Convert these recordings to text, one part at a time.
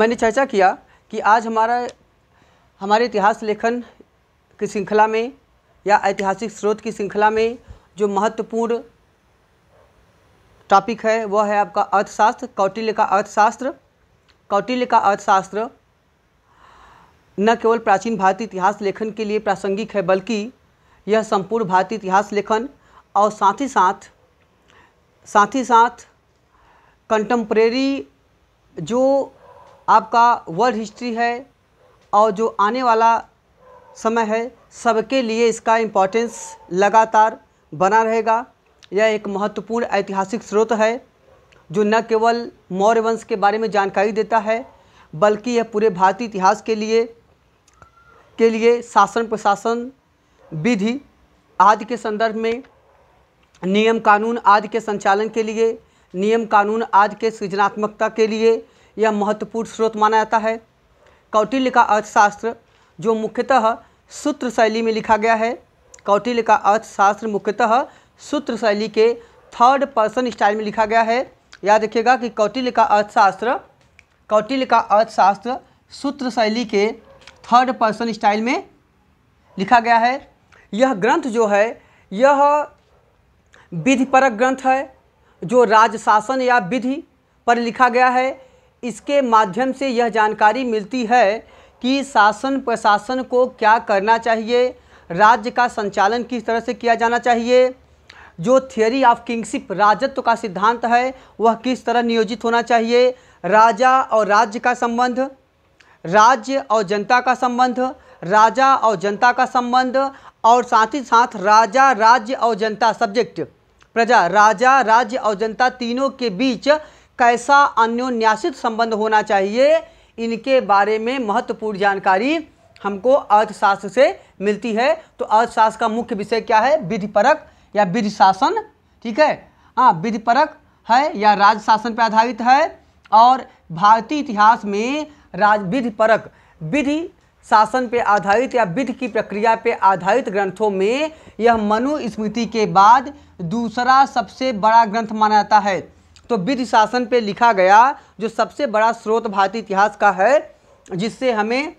मैंने चर्चा किया कि आज हमारा हमारे इतिहास लेखन की श्रृंखला में या ऐतिहासिक स्रोत की श्रृंखला में जो महत्वपूर्ण टॉपिक है वह है आपका अर्थशास्त्र कौटिल्य का अर्थशास्त्र कौटिल्य का अर्थशास्त्र न केवल प्राचीन भारतीय इतिहास लेखन के लिए प्रासंगिक है बल्कि यह संपूर्ण भारतीय इतिहास लेखन और साथ ही साथ साथ ही साथ कंटम्प्रेरी जो आपका वर्ल्ड हिस्ट्री है और जो आने वाला समय है सबके लिए इसका इम्पोर्टेंस लगातार बना रहेगा यह एक महत्वपूर्ण ऐतिहासिक स्रोत है जो न केवल मौर्य वंश के बारे में जानकारी देता है बल्कि यह पूरे भारतीय इतिहास के लिए के लिए शासन प्रशासन विधि आदि के संदर्भ में नियम कानून आदि के संचालन के लिए नियम कानून आदि के सृजनात्मकता के लिए यह महत्वपूर्ण स्रोत माना जाता है कौटिल्य का अर्थशास्त्र जो मुख्यतः सूत्र शैली में लिखा गया है कौटिल्य का अर्थशास्त्र मुख्यतः सूत्र शैली के थर्ड पर्सन स्टाइल में लिखा गया है याद रखिएगा कि कौटिल्य का अर्थशास्त्र कौटिल्य का अर्थशास्त्र सूत्र शैली के थर्ड पर्सन स्टाइल में लिखा गया है यह ग्रंथ जो है यह विधिपरक ग्रंथ है जो राजशासन या विधि पर लिखा गया है इसके माध्यम से यह जानकारी मिलती है कि शासन प्रशासन को क्या करना चाहिए राज्य का संचालन किस तरह से किया जाना चाहिए जो थियोरी ऑफ किंगशिप राजत्व का सिद्धांत है वह किस तरह नियोजित होना चाहिए राजा और राज्य का संबंध राज्य और जनता का संबंध राजा और जनता का संबंध और साथ ही साथ राजा राज्य और जनता सब्जेक्ट प्रजा राजा राज्य और जनता तीनों के बीच कैसा अन्योन्यासित संबंध होना चाहिए इनके बारे में महत्वपूर्ण जानकारी हमको अर्थशास्त्र से मिलती है तो अर्थशास्त्र का मुख्य विषय क्या है विधिपरक या विधि शासन ठीक है हाँ विधिपरक है या राज शासन पर आधारित है और भारतीय इतिहास में राज विधि परक विधि शासन पर आधारित या विधि की प्रक्रिया पर आधारित ग्रंथों में यह मनुस्मृति के बाद दूसरा सबसे बड़ा ग्रंथ माना जाता है तो विधि शासन पे लिखा गया जो सबसे बड़ा स्रोत भारतीय इतिहास का है जिससे हमें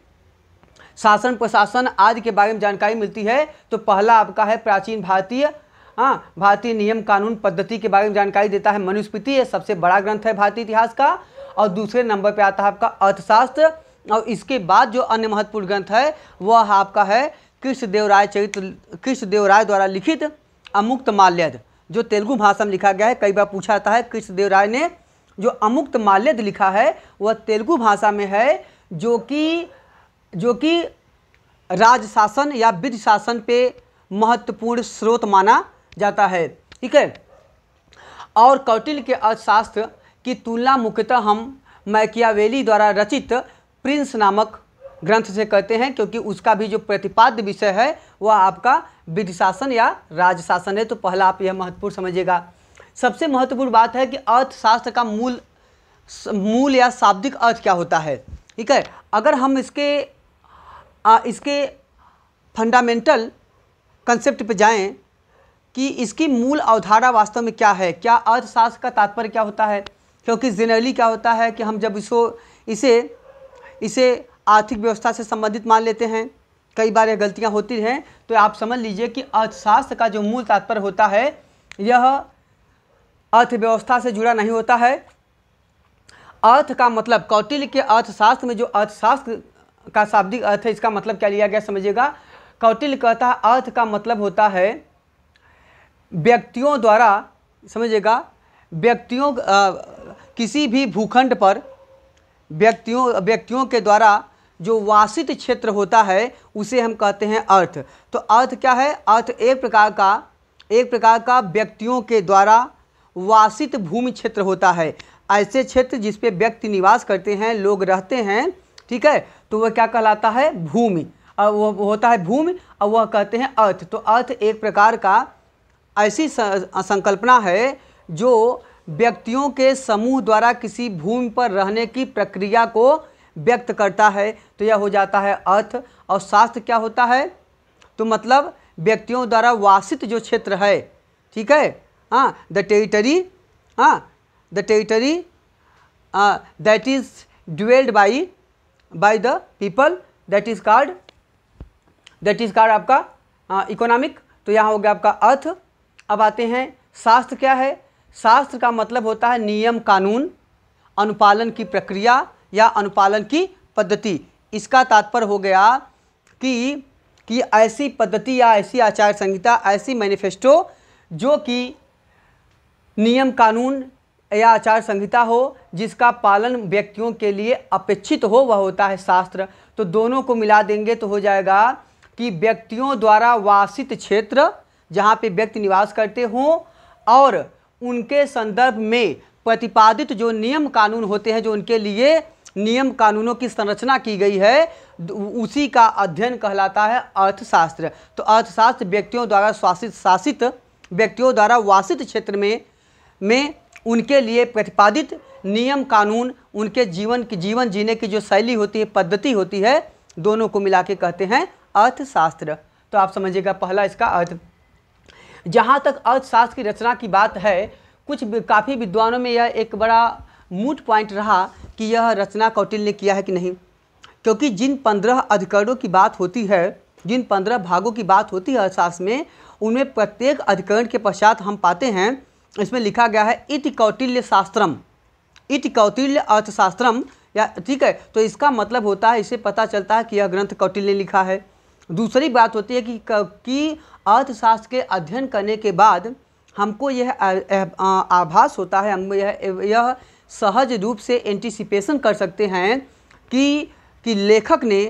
शासन प्रशासन आदि के बारे में जानकारी मिलती है तो पहला आपका है प्राचीन भारतीय हाँ भारतीय नियम कानून पद्धति के बारे में जानकारी देता है मनुस्मृति ये सबसे बड़ा ग्रंथ है भारतीय इतिहास का और दूसरे नंबर पे आता है आपका अर्थशास्त्र और इसके बाद जो अन्य महत्वपूर्ण ग्रंथ है वह आपका है कृष्णदेव राय चरित्र कृष्णदेव राय द्वारा लिखित अमुक्त माल्यद जो तेलुगु भाषा में लिखा गया है कई बार पूछा जाता है कृष्णदेव राय ने जो अमुक्त माल्यद लिखा है वह तेलुगु भाषा में है जो कि जो कि राज शासन या विध शासन पे महत्वपूर्ण स्रोत माना जाता है ठीक है और कौटिल के अर्थशास्त्र की तुलना मुख्यतः हम मैकियावेली द्वारा रचित प्रिंस नामक ग्रंथ से कहते हैं क्योंकि उसका भी जो प्रतिपाद्य विषय है वह आपका विधि शासन या राजशासन है तो पहला आप यह महत्वपूर्ण समझिएगा सबसे महत्वपूर्ण बात है कि अर्थशास्त्र का मूल मूल या शाब्दिक अर्थ क्या होता है ठीक है अगर हम इसके आ, इसके फंडामेंटल कंसेप्ट पे जाएं कि इसकी मूल अवधारणा वास्तव में क्या है क्या अर्थशास्त्र का तात्पर्य क्या होता है क्योंकि जनरली क्या होता है कि हम जब इसको इसे इसे आर्थिक व्यवस्था से संबंधित मान लेते हैं कई बार यह गलतियाँ होती हैं तो आप समझ लीजिए कि अर्थशास्त्र का जो मूल तात्पर्य होता है यह अर्थव्यवस्था से जुड़ा नहीं होता है अर्थ का मतलब कौटिल्य के अर्थशास्त्र में जो अर्थशास्त्र का शाब्दिक अर्थ है इसका मतलब क्या लिया गया समझिएगा कौटिल्य कहता है अर्थ का मतलब होता है व्यक्तियों द्वारा समझिएगा व्यक्तियों किसी भी भूखंड पर व्यक्तियों व्यक्तियों के द्वारा जो वासित क्षेत्र होता है उसे हम कहते हैं अर्थ तो अर्थ क्या है अर्थ एक प्रकार का एक प्रकार का व्यक्तियों के द्वारा वासित भूमि क्षेत्र होता है ऐसे क्षेत्र जिस पे व्यक्ति निवास करते हैं लोग रहते हैं ठीक है तो वह क्या कहलाता है भूमि और वह होता है भूमि और वह कहते हैं अर्थ तो अर्थ एक प्रकार का ऐसी संकल्पना है जो व्यक्तियों के समूह द्वारा किसी भूमि पर रहने की प्रक्रिया को व्यक्त करता है तो यह हो जाता है अर्थ और शास्त्र क्या होता है तो मतलब व्यक्तियों द्वारा वासित जो क्षेत्र है ठीक है हाँ द टेरिटरी हाँ the territory that is dwelled by by the people that is card that is card आपका इकोनॉमिक हाँ, तो यहाँ हो गया आपका अर्थ अब आते हैं शास्त्र क्या है शास्त्र का मतलब होता है नियम कानून अनुपालन की प्रक्रिया या अनुपालन की पद्धति इसका तात्पर्य हो गया कि कि ऐसी पद्धति या ऐसी आचार संहिता ऐसी मैनिफेस्टो जो कि नियम कानून या आचार संहिता हो जिसका पालन व्यक्तियों के लिए अपेक्षित हो वह होता है शास्त्र तो दोनों को मिला देंगे तो हो जाएगा कि व्यक्तियों द्वारा वासित क्षेत्र जहाँ पे व्यक्ति निवास करते हों और उनके संदर्भ में प्रतिपादित जो नियम कानून होते हैं जो उनके लिए नियम कानूनों की संरचना की गई है उसी का अध्ययन कहलाता है अर्थशास्त्र तो अर्थशास्त्र व्यक्तियों द्वारा शासित शासित व्यक्तियों द्वारा वासित क्षेत्र में में उनके लिए प्रतिपादित नियम कानून उनके जीवन की जीवन जीने की जो शैली होती है पद्धति होती है दोनों को मिला के कहते हैं अर्थशास्त्र तो आप समझिएगा पहला इसका अर्थ जहाँ तक अर्थशास्त्र की रचना की बात है कुछ काफ़ी विद्वानों में यह एक बड़ा मूट पॉइंट रहा कि यह रचना कौटिल्य ने किया है कि नहीं क्योंकि जिन पंद्रह अधिकरणों की बात होती है जिन पंद्रह भागों की बात होती है अर्थशास्त्र में उनमें प्रत्येक अधिकरण के पश्चात हम पाते हैं इसमें लिखा गया है इट कौटिल्य शास्त्रम इट कौटिल्य अर्थशास्त्रम या ठीक है तो इसका मतलब होता है इसे पता चलता है कि यह ग्रंथ कौटिल्य लिखा है दूसरी बात होती है कि कि अर्थशास्त्र के अध्ययन करने के बाद हमको यह आभास होता है हमको यह यह सहज रूप से एंटिसिपेशन कर सकते हैं कि कि लेखक ने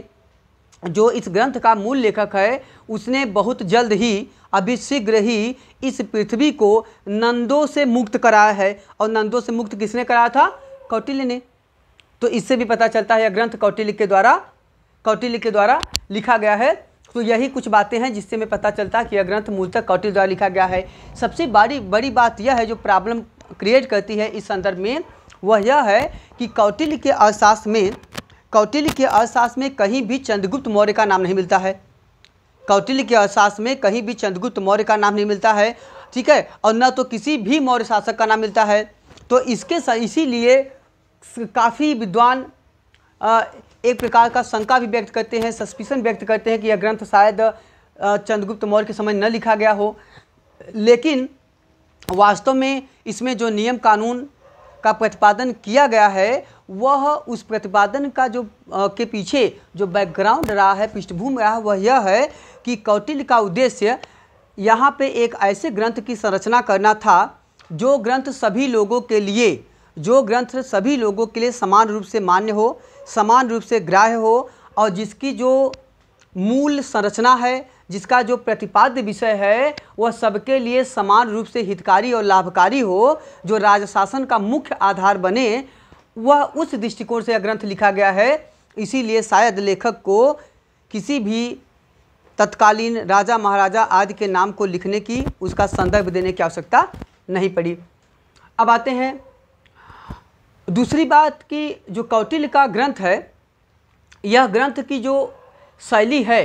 जो इस ग्रंथ का मूल लेखक है उसने बहुत जल्द ही अभी शीघ्र ही इस पृथ्वी को नंदों से मुक्त कराया है और नंदों से मुक्त किसने कराया था कौटिल्य ने तो इससे भी पता चलता है यह ग्रंथ कौटिल्य के द्वारा कौटिल्य के द्वारा लिखा गया है तो यही कुछ बातें हैं जिससे हमें पता चलता है कि यह ग्रंथ मूलतः कौटिल्य द्वारा लिखा गया है सबसे बड़ी बड़ी बात यह है जो प्रॉब्लम क्रिएट करती है इस संदर्भ में वह यह है कि कौटिल्य के अर्थशास्त्र में कौटिल्य के अर्थशास्त्र में कहीं भी चंद्रगुप्त मौर्य का नाम नहीं मिलता है कौटिल्य के अर्थशास्त्र में कहीं भी चंद्रगुप्त मौर्य का नाम नहीं मिलता है ठीक है और न तो किसी भी मौर्य शासक का नाम मिलता है तो इसके इसीलिए काफ़ी विद्वान एक प्रकार का शंका भी व्यक्त करते हैं सस्पिशन व्यक्त करते हैं कि यह ग्रंथ शायद चंद्रगुप्त मौर्य के समय न लिखा गया हो लेकिन वास्तव में इसमें जो नियम कानून का प्रतिपादन किया गया है वह उस प्रतिपादन का जो आ, के पीछे जो बैकग्राउंड रहा है पृष्ठभूमि रहा वह यह है कि कौटिल्य का उद्देश्य यहाँ पे एक ऐसे ग्रंथ की संरचना करना था जो ग्रंथ सभी लोगों के लिए जो ग्रंथ सभी लोगों के लिए समान रूप से मान्य हो समान रूप से ग्राह्य हो और जिसकी जो मूल संरचना है जिसका जो प्रतिपाद्य विषय है वह सबके लिए समान रूप से हितकारी और लाभकारी हो जो राजशासन का मुख्य आधार बने वह उस दृष्टिकोण से यह ग्रंथ लिखा गया है इसीलिए शायद लेखक को किसी भी तत्कालीन राजा महाराजा आदि के नाम को लिखने की उसका संदर्भ देने की आवश्यकता नहीं पड़ी अब आते हैं दूसरी बात कि जो कौटिल का ग्रंथ है यह ग्रंथ की जो शैली है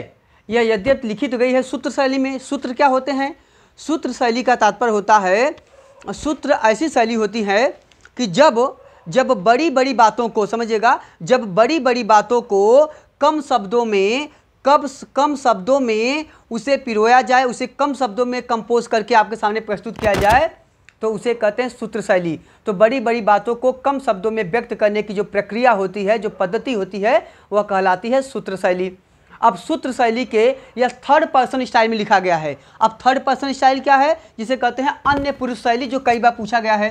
यह यद्यप लिखित गई है सूत्र शैली में सूत्र क्या होते हैं सूत्र शैली का तात्पर्य होता है सूत्र ऐसी शैली होती है कि जब जब बड़ी बड़ी बातों को समझिएगा जब बड़ी बड़ी बातों को कम शब्दों में कब कम शब्दों में उसे पिरोया जाए उसे कम शब्दों में कंपोज करके आपके सामने प्रस्तुत किया जाए तो उसे कहते हैं सूत्र शैली तो बड़ी बड़ी बातों को कम शब्दों में व्यक्त करने की जो प्रक्रिया होती है जो पद्धति होती है वह कहलाती है सूत्र शैली अब सूत्र शैली के या थर्ड पर्सन स्टाइल में लिखा गया है अब थर्ड पर्सन स्टाइल क्या है जिसे कहते हैं अन्य पुरुष शैली जो कई बार पूछा गया है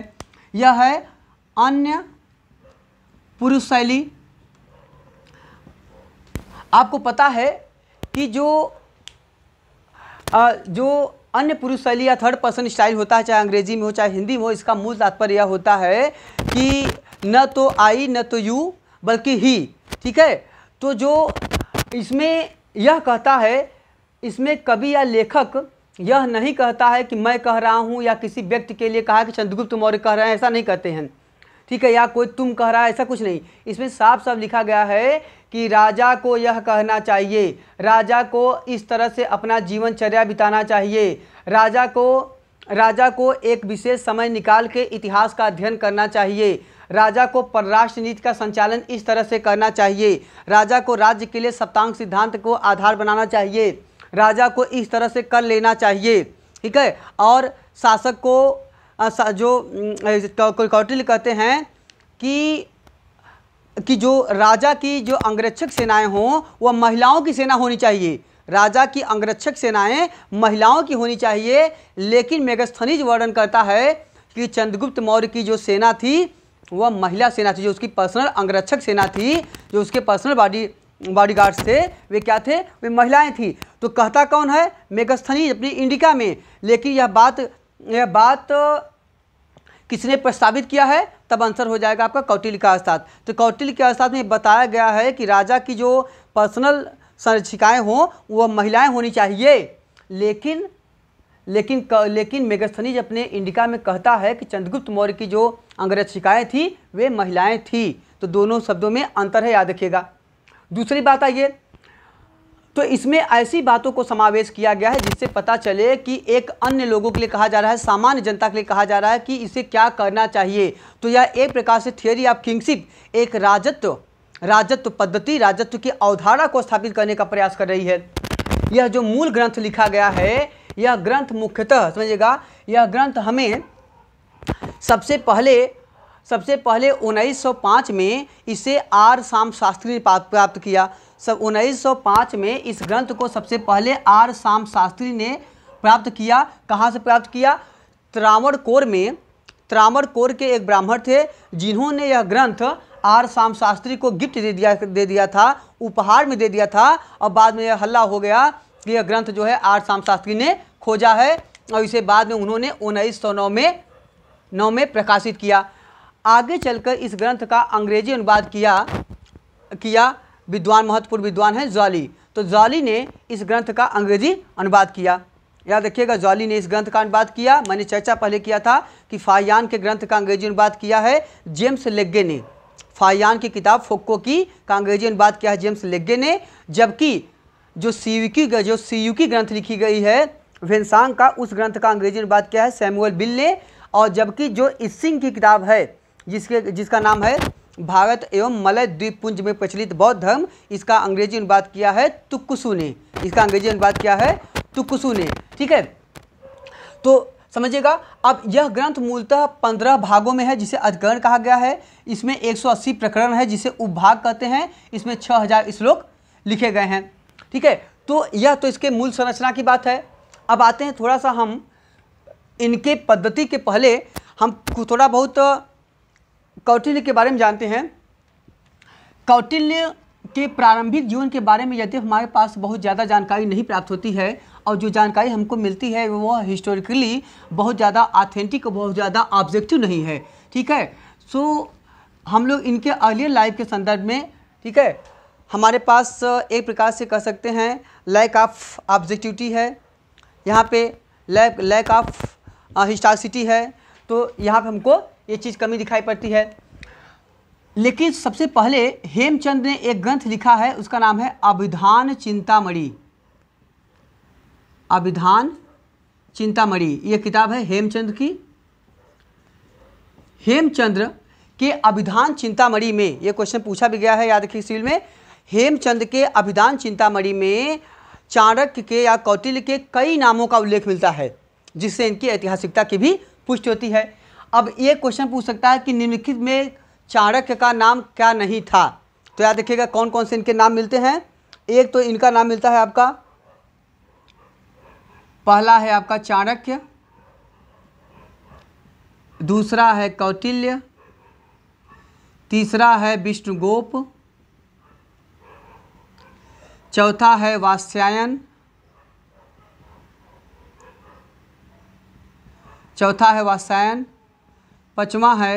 यह है अन्य पुरुष शैली आपको पता है कि जो आ, जो अन्य पुरुष शैली या थर्ड पर्सन स्टाइल होता है चाहे अंग्रेजी में हो चाहे हिंदी में हो इसका मूल तात्पर्य यह होता है कि न तो आई न तो यू बल्कि ही ठीक है तो जो इसमें यह कहता है इसमें कवि या लेखक यह नहीं कहता है कि मैं कह रहा हूँ या किसी व्यक्ति के लिए कहा कि चंद्रगुप्त मौर्य कह रहे हैं ऐसा नहीं कहते हैं ठीक है या कोई तुम कह रहा है ऐसा कुछ नहीं इसमें साफ साफ लिखा गया है कि राजा को यह कहना चाहिए राजा को इस तरह से अपना जीवनचर्या बिताना चाहिए राजा को राजा को एक विशेष समय निकाल के इतिहास का अध्ययन करना चाहिए राजा को परराष्ट्र नीति का संचालन इस तरह से करना चाहिए राजा को राज्य के लिए सप्तांग सिद्धांत को आधार बनाना चाहिए राजा को इस तरह से कर लेना चाहिए ठीक है और शासक को जो कौटिल्य कहते हैं कि कि जो राजा की जो अंगरक्षक सेनाएं हों वह महिलाओं की सेना होनी चाहिए राजा की अंगरक्षक सेनाएं महिलाओं की होनी चाहिए लेकिन मेगस्थनीज वर्णन करता है कि चंद्रगुप्त मौर्य की जो सेना थी वह महिला सेना थी जो उसकी पर्सनल अंगरक्षक सेना थी जो उसके पर्सनल बॉडी बॉडी गार्ड्स थे वे क्या थे वे महिलाएं थी तो कहता कौन है मेगस्थनी अपनी इंडिका में लेकिन यह बात यह बात किसने प्रस्तावित किया है तब आंसर हो जाएगा आपका कौटिल्य का अस्ताद तो कौटिल्य के अस्ताद में बताया गया है कि राजा की जो पर्सनल संरक्षिकाएँ हों वह महिलाएँ होनी चाहिए लेकिन लेकिन क, लेकिन मेगस्थनीज अपने इंडिका में कहता है कि चंद्रगुप्त मौर्य की जो अंग्रेज शिकाएँ थी वे महिलाएं थी तो दोनों शब्दों में अंतर है याद रखिएगा दूसरी बात आइए तो इसमें ऐसी बातों को समावेश किया गया है जिससे पता चले कि एक अन्य लोगों के लिए कहा जा रहा है सामान्य जनता के लिए कहा जा रहा है कि इसे क्या करना चाहिए तो यह एक प्रकार से थियोरी ऑफ किंगशिप एक राजत्व राजत्व पद्धति राजत्व की अवधारणा को स्थापित करने का प्रयास कर रही है यह जो मूल ग्रंथ लिखा गया है यह ग्रंथ मुख्यतः समझिएगा यह ग्रंथ हमें सबसे पहले सबसे पहले 1905 में इसे आर शाम शास्त्री ने प्राप्त किया सब 1905 में इस ग्रंथ को सबसे पहले आर शाम शास्त्री ने प्राप्त किया कहाँ से प्राप्त किया त्रावण कोर में त्रावण कोर के एक ब्राह्मण थे जिन्होंने यह ग्रंथ आर शाम शास्त्री को गिफ्ट दे दिया दे दिया था उपहार में दे दिया था और बाद में यह हल्ला हो गया कि यह ग्रंथ जो है आर शाम शास्त्री ने खोजा है और इसे बाद में उन्होंने उन्नीस सौ नौ में नौ में प्रकाशित किया आगे चलकर इस ग्रंथ का अंग्रेजी अनुवाद किया किया विद्वान महत्वपूर्ण विद्वान है ज्वाली तो ज्वाली ने इस ग्रंथ का अंग्रेजी अनुवाद किया याद रखिएगा ज्वाली ने इस ग्रंथ का अनुवाद किया मैंने चर्चा पहले किया था कि फायान के ग्रंथ का अंग्रेजी अनुवाद किया है जेम्स लेग्गे ने फायान की किताब फोक्को की का अंग्रेजी अनुवाद किया है जेम्स लेग्गे ने जबकि जो सीयूकी जो की ग्रंथ लिखी गई है वेंसांग का उस ग्रंथ का अंग्रेजी अनुवाद किया है सैमुअल बिल ने और जबकि जो इसिंग की किताब है जिसके जिसका नाम है भारत एवं मलय द्वीपपुंज में प्रचलित बौद्ध धर्म इसका अंग्रेजी अनुवाद किया है तुक्कुसु ने इसका अंग्रेजी अनुवाद किया है तुक्कुसु ने ठीक है तो समझिएगा अब यह ग्रंथ मूलतः पंद्रह भागों में है जिसे अधिकरण कहा गया है इसमें 180 प्रकरण है जिसे उपभाग कहते हैं इसमें 6000 श्लोक लिखे गए हैं ठीक है तो यह तो इसके मूल संरचना की बात है अब आते हैं थोड़ा सा हम इनके पद्धति के पहले हम थोड़ा बहुत कौटिल्य के बारे में जानते हैं कौटिल्य के प्रारंभिक जीवन के बारे में यदि हमारे पास बहुत ज़्यादा जानकारी नहीं प्राप्त होती है और जो जानकारी हमको मिलती है वो हिस्टोरिकली बहुत ज़्यादा ऑथेंटिक और बहुत ज़्यादा ऑब्जेक्टिव नहीं है ठीक है सो so, हम लोग इनके अर्लियर लाइफ के संदर्भ में ठीक है हमारे पास एक प्रकार से कह सकते हैं लैक ऑफ ऑब्जेक्टिविटी है यहाँ पे लैक लैक ऑफ हिस्टासिटी है तो यहाँ पे हमको ये चीज़ कमी दिखाई पड़ती है लेकिन सबसे पहले हेमचंद ने एक ग्रंथ लिखा है उसका नाम है अभिधान चिंतामणि अभिधान चिंतामणि ये किताब है हेमचंद की हेमचंद्र के अभिधान चिंतामणि में ये क्वेश्चन पूछा भी गया है याद रखिए सील में हेमचंद के अभिधान चिंतामणि में चाणक्य के या कौटिल्य के कई नामों का उल्लेख मिलता है जिससे इनकी ऐतिहासिकता की भी पुष्टि होती है अब ये क्वेश्चन पूछ सकता है कि निम्नलिखित में चाणक्य का नाम क्या नहीं था तो याद रखिएगा कौन कौन से इनके नाम मिलते हैं एक तो इनका नाम मिलता है आपका पहला है आपका चाणक्य दूसरा है कौटिल्य तीसरा है विष्णुगोप चौथा है वात्स्यायन चौथा है वात्स्यायन पांचवा है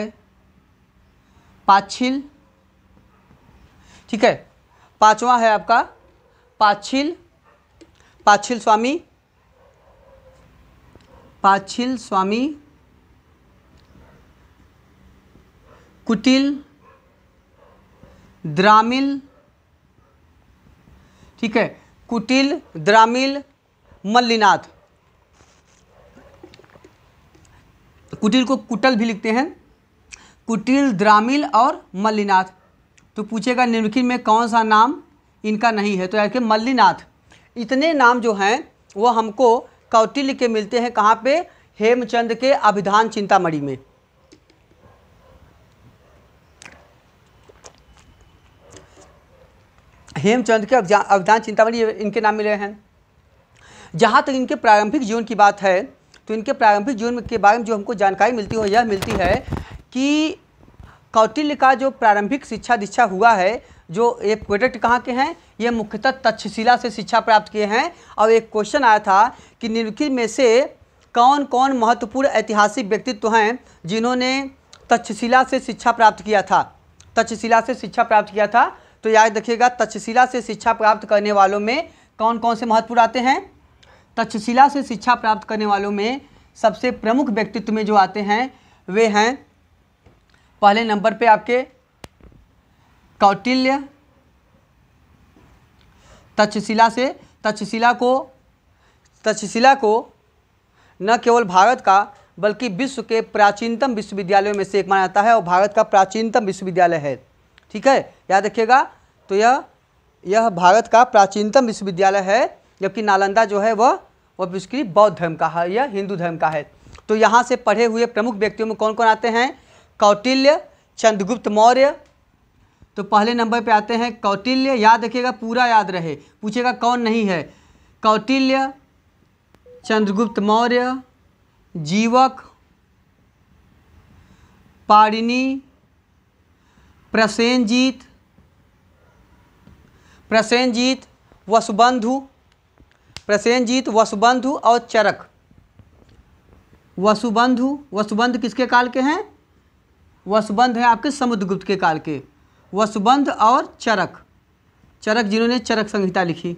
पाछिल ठीक है पांचवा है आपका पाछिल पाछिल स्वामी पाछिल स्वामी कुटिल द्रामिल ठीक है कुटिल द्रामिल मल्लिनाथ कुटिल को कुटल भी लिखते हैं कुटिल द्रामिल और मल्लिनाथ तो पूछेगा निम्नलिखित में कौन सा नाम इनका नहीं है तो यार के मल्लिनाथ इतने नाम जो हैं वो हमको कौटिल्य के मिलते हैं कहाँ पे हेमचंद के अभिधान चिंतामणि में हेमचंद के अवधान चिंतामणि इनके नाम मिले हैं जहाँ तक इनके प्रारंभिक जीवन की बात है तो इनके प्रारंभिक जीवन के बारे में जो हमको जानकारी मिलती है यह मिलती है कि कौटिल्य का जो प्रारंभिक शिक्षा दीक्षा हुआ है जो एक प्रोडक्ट कहाँ के हैं ये मुख्यतः तक्षशिला से शिक्षा प्राप्त किए हैं और एक क्वेश्चन आया था कि निम्नलिखित में से कौन कौन महत्वपूर्ण ऐतिहासिक व्यक्तित्व हैं जिन्होंने तक्षशिला से शिक्षा प्राप्त किया था तक्षशिला से शिक्षा प्राप्त किया था तो याद रखिएगा तक्षशिला से शिक्षा प्राप्त करने वालों में कौन कौन से महत्वपूर्ण आते हैं तक्षशिला से शिक्षा प्राप्त करने वालों में सबसे प्रमुख व्यक्तित्व में जो आते हैं वे हैं पहले नंबर पे आपके कौटिल्य तक्षशिला से तक्षशिला को तक्षशिला को न केवल भारत का बल्कि विश्व के प्राचीनतम विश्वविद्यालयों में से एक माना जाता है और भारत का प्राचीनतम विश्वविद्यालय है ठीक है याद रखिएगा तो यह यह भारत का प्राचीनतम विश्वविद्यालय है जबकि नालंदा जो है वह वह उसकी बौद्ध धर्म का है यह हिंदू धर्म का है तो यहाँ से पढ़े हुए प्रमुख व्यक्तियों में कौन कौन आते हैं कौटिल्य चंद्रगुप्त मौर्य तो पहले नंबर पे आते हैं कौटिल्य याद रखिएगा पूरा याद रहे पूछेगा कौन नहीं है कौटिल्य चंद्रगुप्त मौर्य जीवक पाड़िनी प्रसेनजीत प्रसेनजीत वसुबंधु प्रसेंजीत वसुबंधु और चरक वसुबंधु वसुबंध किसके काल के हैं वसुबंध है आपके समुद्रगुप्त के काल के वसुबंध और चरक चरक जिन्होंने चरक संहिता लिखी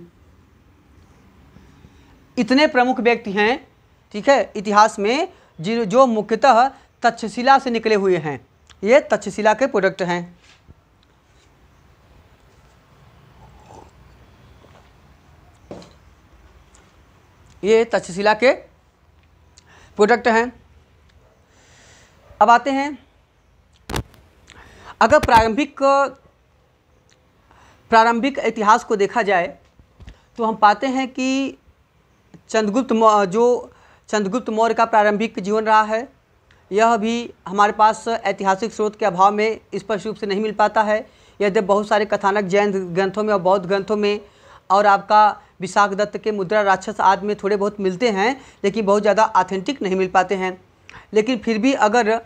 इतने प्रमुख व्यक्ति हैं ठीक है इतिहास में जिन जो मुख्यतः तक्षशिला से निकले हुए हैं ये तक्षशिला के प्रोडक्ट हैं ये तक्षशिला के प्रोडक्ट हैं अब आते हैं अगर प्रारंभिक प्रारंभिक इतिहास को देखा जाए तो हम पाते हैं कि चंद्रगुप्त जो चंद्रगुप्त मौर्य का प्रारंभिक जीवन रहा है यह भी हमारे पास ऐतिहासिक स्रोत के अभाव में स्पष्ट रूप से नहीं मिल पाता है यद्यप बहुत सारे कथानक जैन ग्रंथों में और बौद्ध ग्रंथों में और आपका विशाख दत्त के मुद्रा राक्षस आदि में थोड़े बहुत मिलते हैं लेकिन बहुत ज़्यादा ऑथेंटिक नहीं मिल पाते हैं लेकिन फिर भी अगर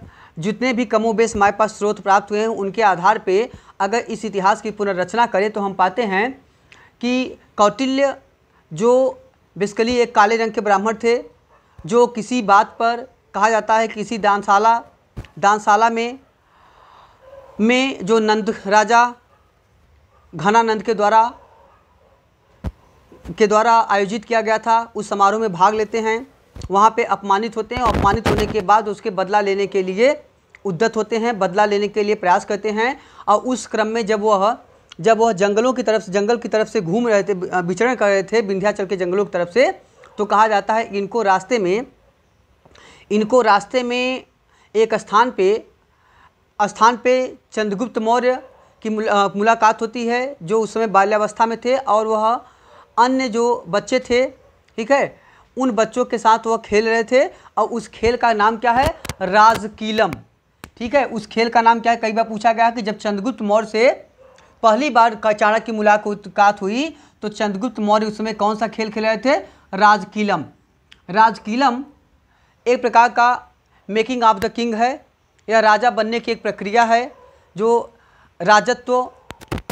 जितने भी कमो हमारे पास स्रोत प्राप्त हुए हैं उनके आधार पर अगर इस इतिहास की पुनर्रचना करें तो हम पाते हैं कि कौटिल्य जो बेसिकली एक काले रंग के ब्राह्मण थे जो किसी बात पर कहा जाता है किसी दानशाला दानशाला में में जो नंद राजा घनानंद के द्वारा के द्वारा आयोजित किया गया था उस समारोह में भाग लेते हैं वहाँ पे अपमानित होते हैं अपमानित होने के बाद उसके बदला लेने के लिए उद्दत होते हैं बदला लेने के लिए प्रयास करते हैं और उस क्रम में जब वह जब वह जंगलों की तरफ से जंगल की तरफ से घूम रहे थे विचरण कर रहे थे विंध्याचल के जंगलों की तरफ से तो कहा जाता है इनको रास्ते में इनको रास्ते में एक स्थान पे स्थान पे चंद्रगुप्त मौर्य की मुलाकात होती है जो उस समय बाल्यावस्था में थे और वह अन्य जो बच्चे थे ठीक है उन बच्चों के साथ वह खेल रहे थे और उस खेल का नाम क्या है राजकीलम ठीक है उस खेल का नाम क्या है कई बार पूछा गया कि जब चंद्रगुप्त मौर्य से पहली बार चाणक्य की मुलाकात हुई तो चंद्रगुप्त मौर्य उस समय कौन सा खेल खेल रहे थे राजकीलम राजकीलम एक प्रकार का मेकिंग ऑफ द किंग है या राजा बनने की एक प्रक्रिया है जो राजत्व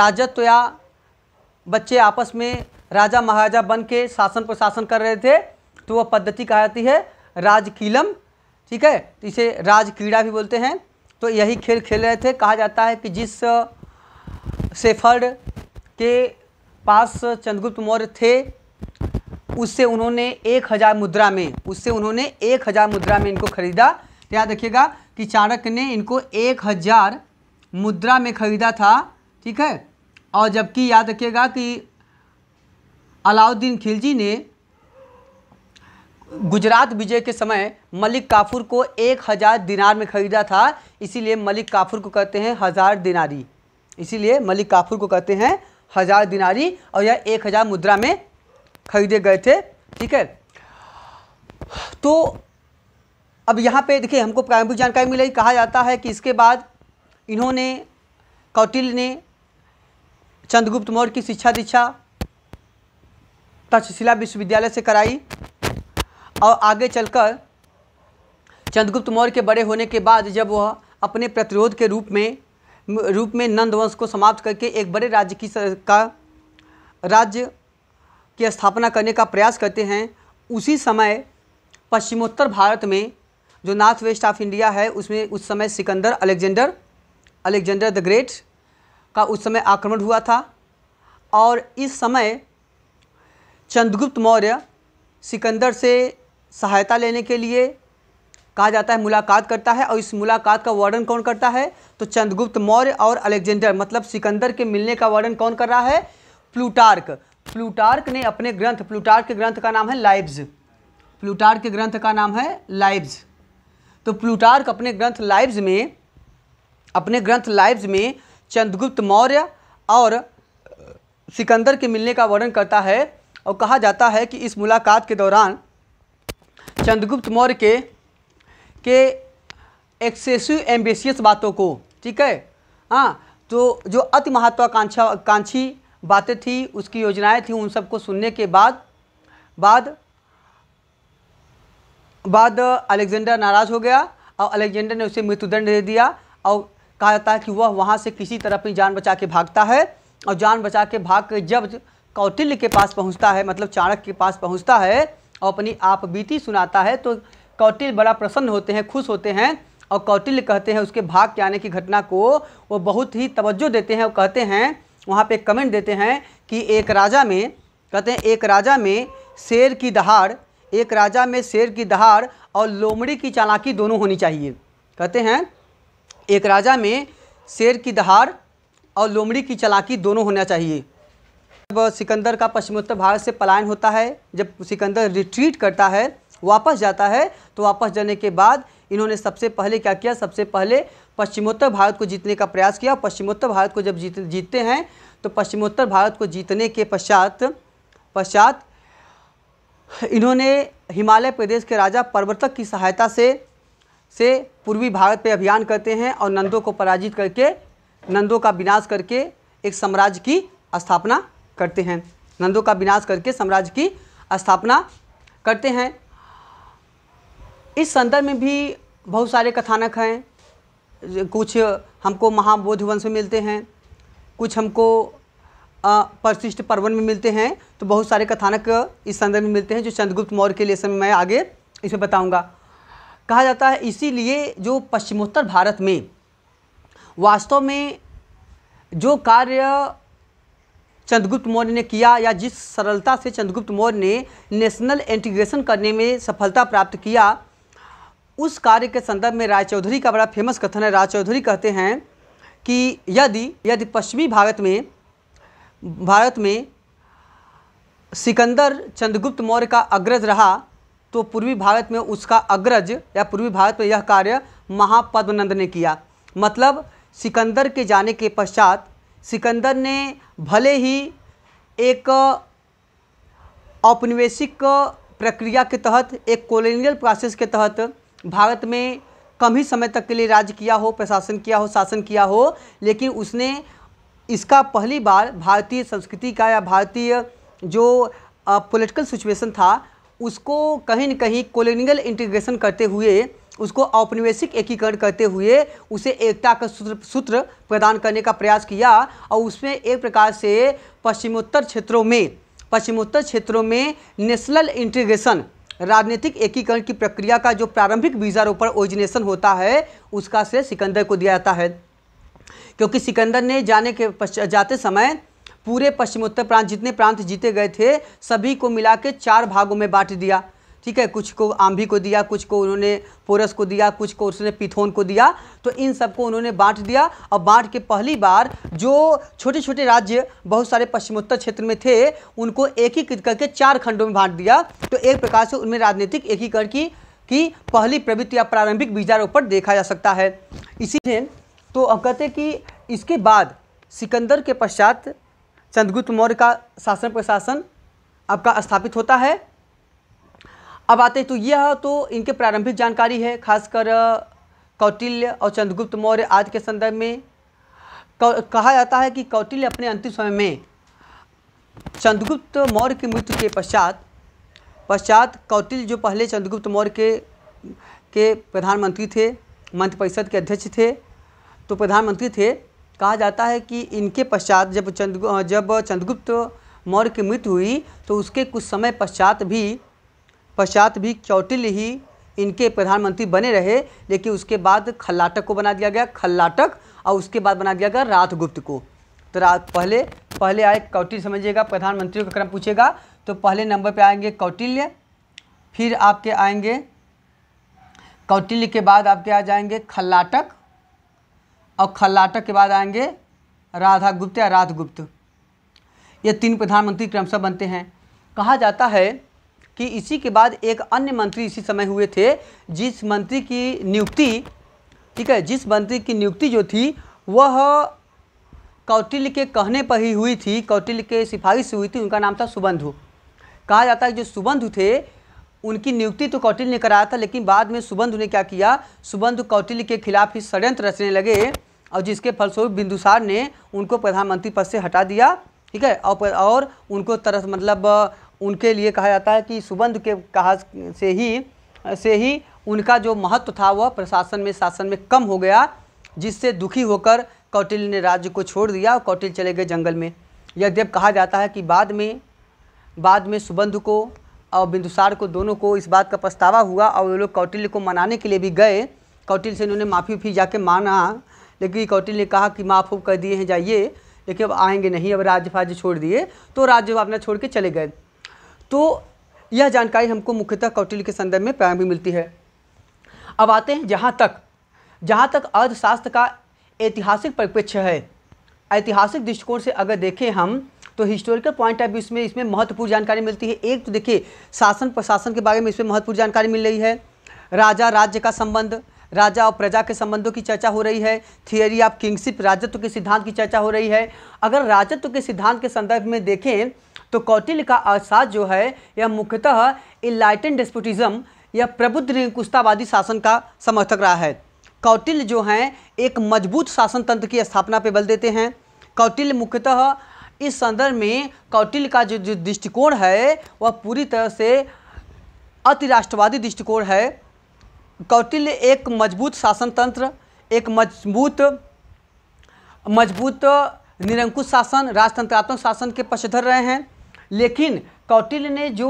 राजत्व या बच्चे आपस में राजा महाराजा बन के शासन प्रशासन कर रहे थे तो वह पद्धति कहलाती है राजकीलम ठीक है तो इसे राजकीड़ा भी बोलते हैं तो यही खेल खेल रहे थे कहा जाता है कि जिस सेफर्ड के पास चंद्रगुप्त मौर्य थे उससे उन्होंने एक हज़ार मुद्रा में उससे उन्होंने एक हज़ार मुद्रा में इनको खरीदा तो याद रखिएगा कि चाणक्य ने इनको एक हज़ार मुद्रा में खरीदा था ठीक है और जबकि याद रखिएगा कि अलाउद्दीन खिलजी ने गुजरात विजय के समय मलिक काफूर को एक हज़ार दिनार में ख़रीदा था इसीलिए मलिक काफूर को कहते हैं हज़ार दिनारी इसीलिए मलिक काफूर को कहते हैं हज़ार दिनारी और यह एक हज़ार मुद्रा में खरीदे गए थे ठीक है तो अब यहाँ पे देखिए हमको प्रारंभिक जानकारी मिलेगी कहा जाता है कि इसके बाद इन्होंने कौटिल्य ने चंद्रगुप्त मौर्य की शिक्षा दीक्षा तक्षशिला विश्वविद्यालय से कराई और आगे चलकर चंद्रगुप्त मौर्य के बड़े होने के बाद जब वह अपने प्रतिरोध के रूप में रूप में नंद वंश को समाप्त करके एक बड़े राज्य की का राज्य की स्थापना करने का प्रयास करते हैं उसी समय पश्चिमोत्तर भारत में जो नॉर्थ वेस्ट ऑफ इंडिया है उसमें उस समय Sikandar Alexander Alexander the great का उस समय आक्रमण हुआ था और इस समय चंद्रगुप्त मौर्य सिकंदर से सहायता लेने के लिए कहा जाता है मुलाकात करता है और इस मुलाकात का वर्णन कौन करता है तो चंद्रगुप्त मौर्य और अलेक्जेंडर मतलब सिकंदर के मिलने का वर्णन कौन कर रहा है प्लूटार्क प्लूटार्क ने अपने ग्रंथ प्लूटार्क के ग्रंथ का नाम है लाइव्स प्लूटार्क के ग्रंथ का नाम है लाइव्स तो प्लूटार्क अपने ग्रंथ लाइव्स में अपने ग्रंथ लाइव्स में चंद्रगुप्त मौर्य और सिकंदर के मिलने का वर्णन करता है और कहा जाता है कि इस मुलाकात के दौरान चंद्रगुप्त मौर्य के के एक्सेसिव एम्बेसियस बातों को ठीक है हाँ तो जो अति महत्वाकांक्षा कांक्षी बातें थी उसकी योजनाएं थी उन सबको सुनने के बाद बाद बाद अलेक्जेंडर नाराज़ हो गया और अलेक्जेंडर ने उसे मृत्युदंड दे दिया और कहा जाता है कि वह वहाँ से किसी तरह अपनी जान बचा के भागता है और जान बचा के भाग के जब कौटिल्य के पास पहुंचता है मतलब चाणक्य के पास पहुंचता है और अपनी आप बीती सुनाता है तो कौटिल्य बड़ा प्रसन्न होते हैं खुश होते हैं और कौटिल्य कहते हैं उसके भाग के आने की घटना को वो बहुत ही तवज्जो देते हैं और कहते हैं वहाँ पे कमेंट देते हैं कि एक राजा में कहते हैं एक राजा में शेर की दहाड़ एक राजा में शेर की दहाड़ और लोमड़ी की चालाकी दोनों होनी चाहिए कहते हैं एक राजा में शेर की दहाड़ और लोमड़ी की चालाकी दोनों होना चाहिए जब सिकंदर का पश्चिमोत्तर भारत से पलायन होता है जब सिकंदर रिट्रीट करता है वापस जाता है तो वापस जाने के बाद इन्होंने सबसे पहले क्या किया सबसे पहले पश्चिमोत्तर भारत को जीतने का प्रयास किया पश्चिमोत्तर भारत को जब जीत जीतते हैं तो पश्चिमोत्तर भारत को जीतने के पश्चात पश्चात इन्होंने हिमालय प्रदेश के राजा पर्वतक की सहायता से से पूर्वी भारत पर अभियान करते हैं और नंदों को पराजित करके नंदों का विनाश करके एक साम्राज्य की स्थापना करते हैं नंदों का विनाश करके साम्राज्य की स्थापना करते हैं इस संदर्भ में भी बहुत सारे कथानक हैं कुछ हमको महाबोध वंश में मिलते हैं कुछ हमको परशिष्ट पर्वन में मिलते हैं तो बहुत सारे कथानक इस संदर्भ में मिलते हैं जो चंद्रगुप्त मौर्य के लिए समय मैं आगे इसे बताऊंगा कहा जाता है इसीलिए जो पश्चिमोत्तर भारत में वास्तव में जो कार्य चंद्रगुप्त मौर्य ने किया या जिस सरलता से चंद्रगुप्त मौर्य ने नेशनल इंटीग्रेशन करने में सफलता प्राप्त किया उस कार्य के संदर्भ में राय चौधरी का बड़ा फेमस कथन है राय चौधरी कहते हैं कि यदि यदि पश्चिमी भारत में भारत में सिकंदर चंद्रगुप्त मौर्य का अग्रज रहा तो पूर्वी भारत में उसका अग्रज या पूर्वी भारत में यह कार्य महापद्मनंद ने किया मतलब सिकंदर के जाने के पश्चात सिकंदर ने भले ही एक औपनिवेशिक प्रक्रिया के तहत एक कॉलोनियल प्रोसेस के तहत भारत में कम ही समय तक के लिए राज किया हो प्रशासन किया हो शासन किया हो लेकिन उसने इसका पहली बार भारतीय संस्कृति का या भारतीय जो पॉलिटिकल सिचुएशन था उसको कहीं न कहीं कॉलोनियल इंटीग्रेशन करते हुए उसको औपनिवेशिक एकीकरण करते हुए उसे एकता का सूत्र सूत्र प्रदान करने का प्रयास किया और उसमें एक प्रकार से पश्चिमोत्तर क्षेत्रों में पश्चिमोत्तर क्षेत्रों में नेशनल इंटीग्रेशन राजनीतिक एकीकरण की प्रक्रिया का जो प्रारंभिक रोपण ओरिजिनेशन होता है उसका श्रेय सिकंदर को दिया जाता है क्योंकि सिकंदर ने जाने के जाते समय पूरे पश्चिमोत्तर प्रांत जितने प्रांत जीते गए थे सभी को मिला के चार भागों में बांट दिया ठीक है कुछ को आम्भी को दिया कुछ को उन्होंने पोरस को दिया कुछ को उसने पिथोन को दिया तो इन सबको उन्होंने बांट दिया और बांट के पहली बार जो छोटे छोटे राज्य बहुत सारे पश्चिमोत्तर क्षेत्र में थे उनको एकीकृत करके चार खंडों में बांट दिया तो एक प्रकार से उनमें राजनीतिक एकीकरण की कि पहली प्रवृत्ति या प्रारंभिक बीजारोपण देखा जा सकता है इसीलिए तो अब कहते हैं कि इसके बाद सिकंदर के पश्चात चंद्रगुप्त मौर्य का शासन प्रशासन आपका स्थापित होता है अब आते हैं तो यह तो इनके प्रारंभिक जानकारी है खासकर कौटिल्य और चंद्रगुप्त मौर्य आदि के संदर्भ में कहा जाता है कि कौटिल्य अपने अंतिम समय में चंद्रगुप्त मौर्य की मृत्यु के पश्चात पश्चात कौटिल्य जो पहले चंद्रगुप्त मौर्य के के प्रधानमंत्री थे मंत्रिपरिषद के अध्यक्ष थे तो प्रधानमंत्री थे कहा जाता है कि इनके पश्चात जब चंद्र जब चंद्रगुप्त मौर्य की मृत्यु हुई तो उसके कुछ समय पश्चात भी पश्चात भी चौटिल ही इनके प्रधानमंत्री बने रहे लेकिन उसके बाद खल्लाटक को बना दिया गया खल्लाटक और उसके बाद बना दिया गया राधगुप्त को तो रात पहले पहले आए कौटिल्य समझिएगा प्रधानमंत्रियों का क्रम पूछेगा तो पहले नंबर पे आएंगे कौटिल्य फिर आपके आएंगे कौटिल्य के बाद आपके आ जाएंगे खल्लाटक और खल्लाटक के बाद आएंगे राधा गुप्त या राधगुप्त ये तीन प्रधानमंत्री क्रमशः बनते हैं कहा जाता है कि इसी के बाद एक अन्य मंत्री इसी समय हुए थे जिस मंत्री की नियुक्ति ठीक है जिस मंत्री की नियुक्ति जो थी वह कौटिल्य के कहने पर ही हुई थी कौटिल्य के सिफारिश हुई थी उनका नाम था सुबंधु कहा जाता है जो सुबंधु थे उनकी नियुक्ति तो कौटिल्य ने कराया था लेकिन बाद में सुबंधु ने क्या किया सुबंधु कौटिल्य के खिलाफ ही षड्यंत्र रचने लगे और जिसके फलस्वरूप बिंदुसार ने उनको प्रधानमंत्री पद से हटा दिया ठीक है और, और उनको तरह मतलब उनके लिए कहा जाता है कि सुबंध के कहा से ही से ही उनका जो महत्व था वह प्रशासन में शासन में कम हो गया जिससे दुखी होकर कौटिल्य ने राज्य को छोड़ दिया और कौटिल चले गए जंगल में यद्यप कहा जाता है कि बाद में बाद में सुबंध को और बिंदुसार को दोनों को इस बात का पछतावा हुआ और वे लोग कौटिल्य को मनाने के लिए भी गए कौटिल से इन्होंने माफ़ी भी जाके माना लेकिन कौटिल ने कहा कि माफ़ कर दिए हैं जाइए लेकिन अब आएंगे नहीं अब राज्य फाज्य छोड़ दिए तो राज्य अपना छोड़ के चले गए तो यह जानकारी हमको मुख्यतः कौटिल्य के संदर्भ में प्रारंभ मिलती है अब आते हैं जहाँ तक जहाँ तक अर्थशास्त्र का ऐतिहासिक परिप्रेक्ष्य है ऐतिहासिक दृष्टिकोण से अगर देखें हम तो हिस्टोरिकल पॉइंट ऑफ व्यू इसमें इसमें महत्वपूर्ण जानकारी मिलती है एक तो देखिए शासन प्रशासन के बारे में इसमें महत्वपूर्ण जानकारी मिल रही है राजा राज्य का संबंध राजा और प्रजा के संबंधों की चर्चा हो रही है थियरी ऑफ किंगशिप राजत्व के सिद्धांत की चर्चा हो रही है अगर राजत्व के सिद्धांत के संदर्भ में देखें तो कौटिल्य का अर्थशास्त्र जो है यह मुख्यतः इलाइटन डिस्पोटिज्म या प्रबुद्ध निरंकुशतावादी शासन का समर्थक रहा है कौटिल्य जो हैं एक मजबूत शासन तंत्र की स्थापना पर बल देते हैं कौटिल्य मुख्यतः इस संदर्भ में कौटिल का जो जो दृष्टिकोण है वह पूरी तरह से अतिराष्ट्रवादी दृष्टिकोण है कौटिल्य एक मजबूत शासन तंत्र एक मजबूत मजबूत निरंकुश शासन राजतंत्रात्मक शासन के पक्षधर रहे हैं लेकिन कौटिल्य ने जो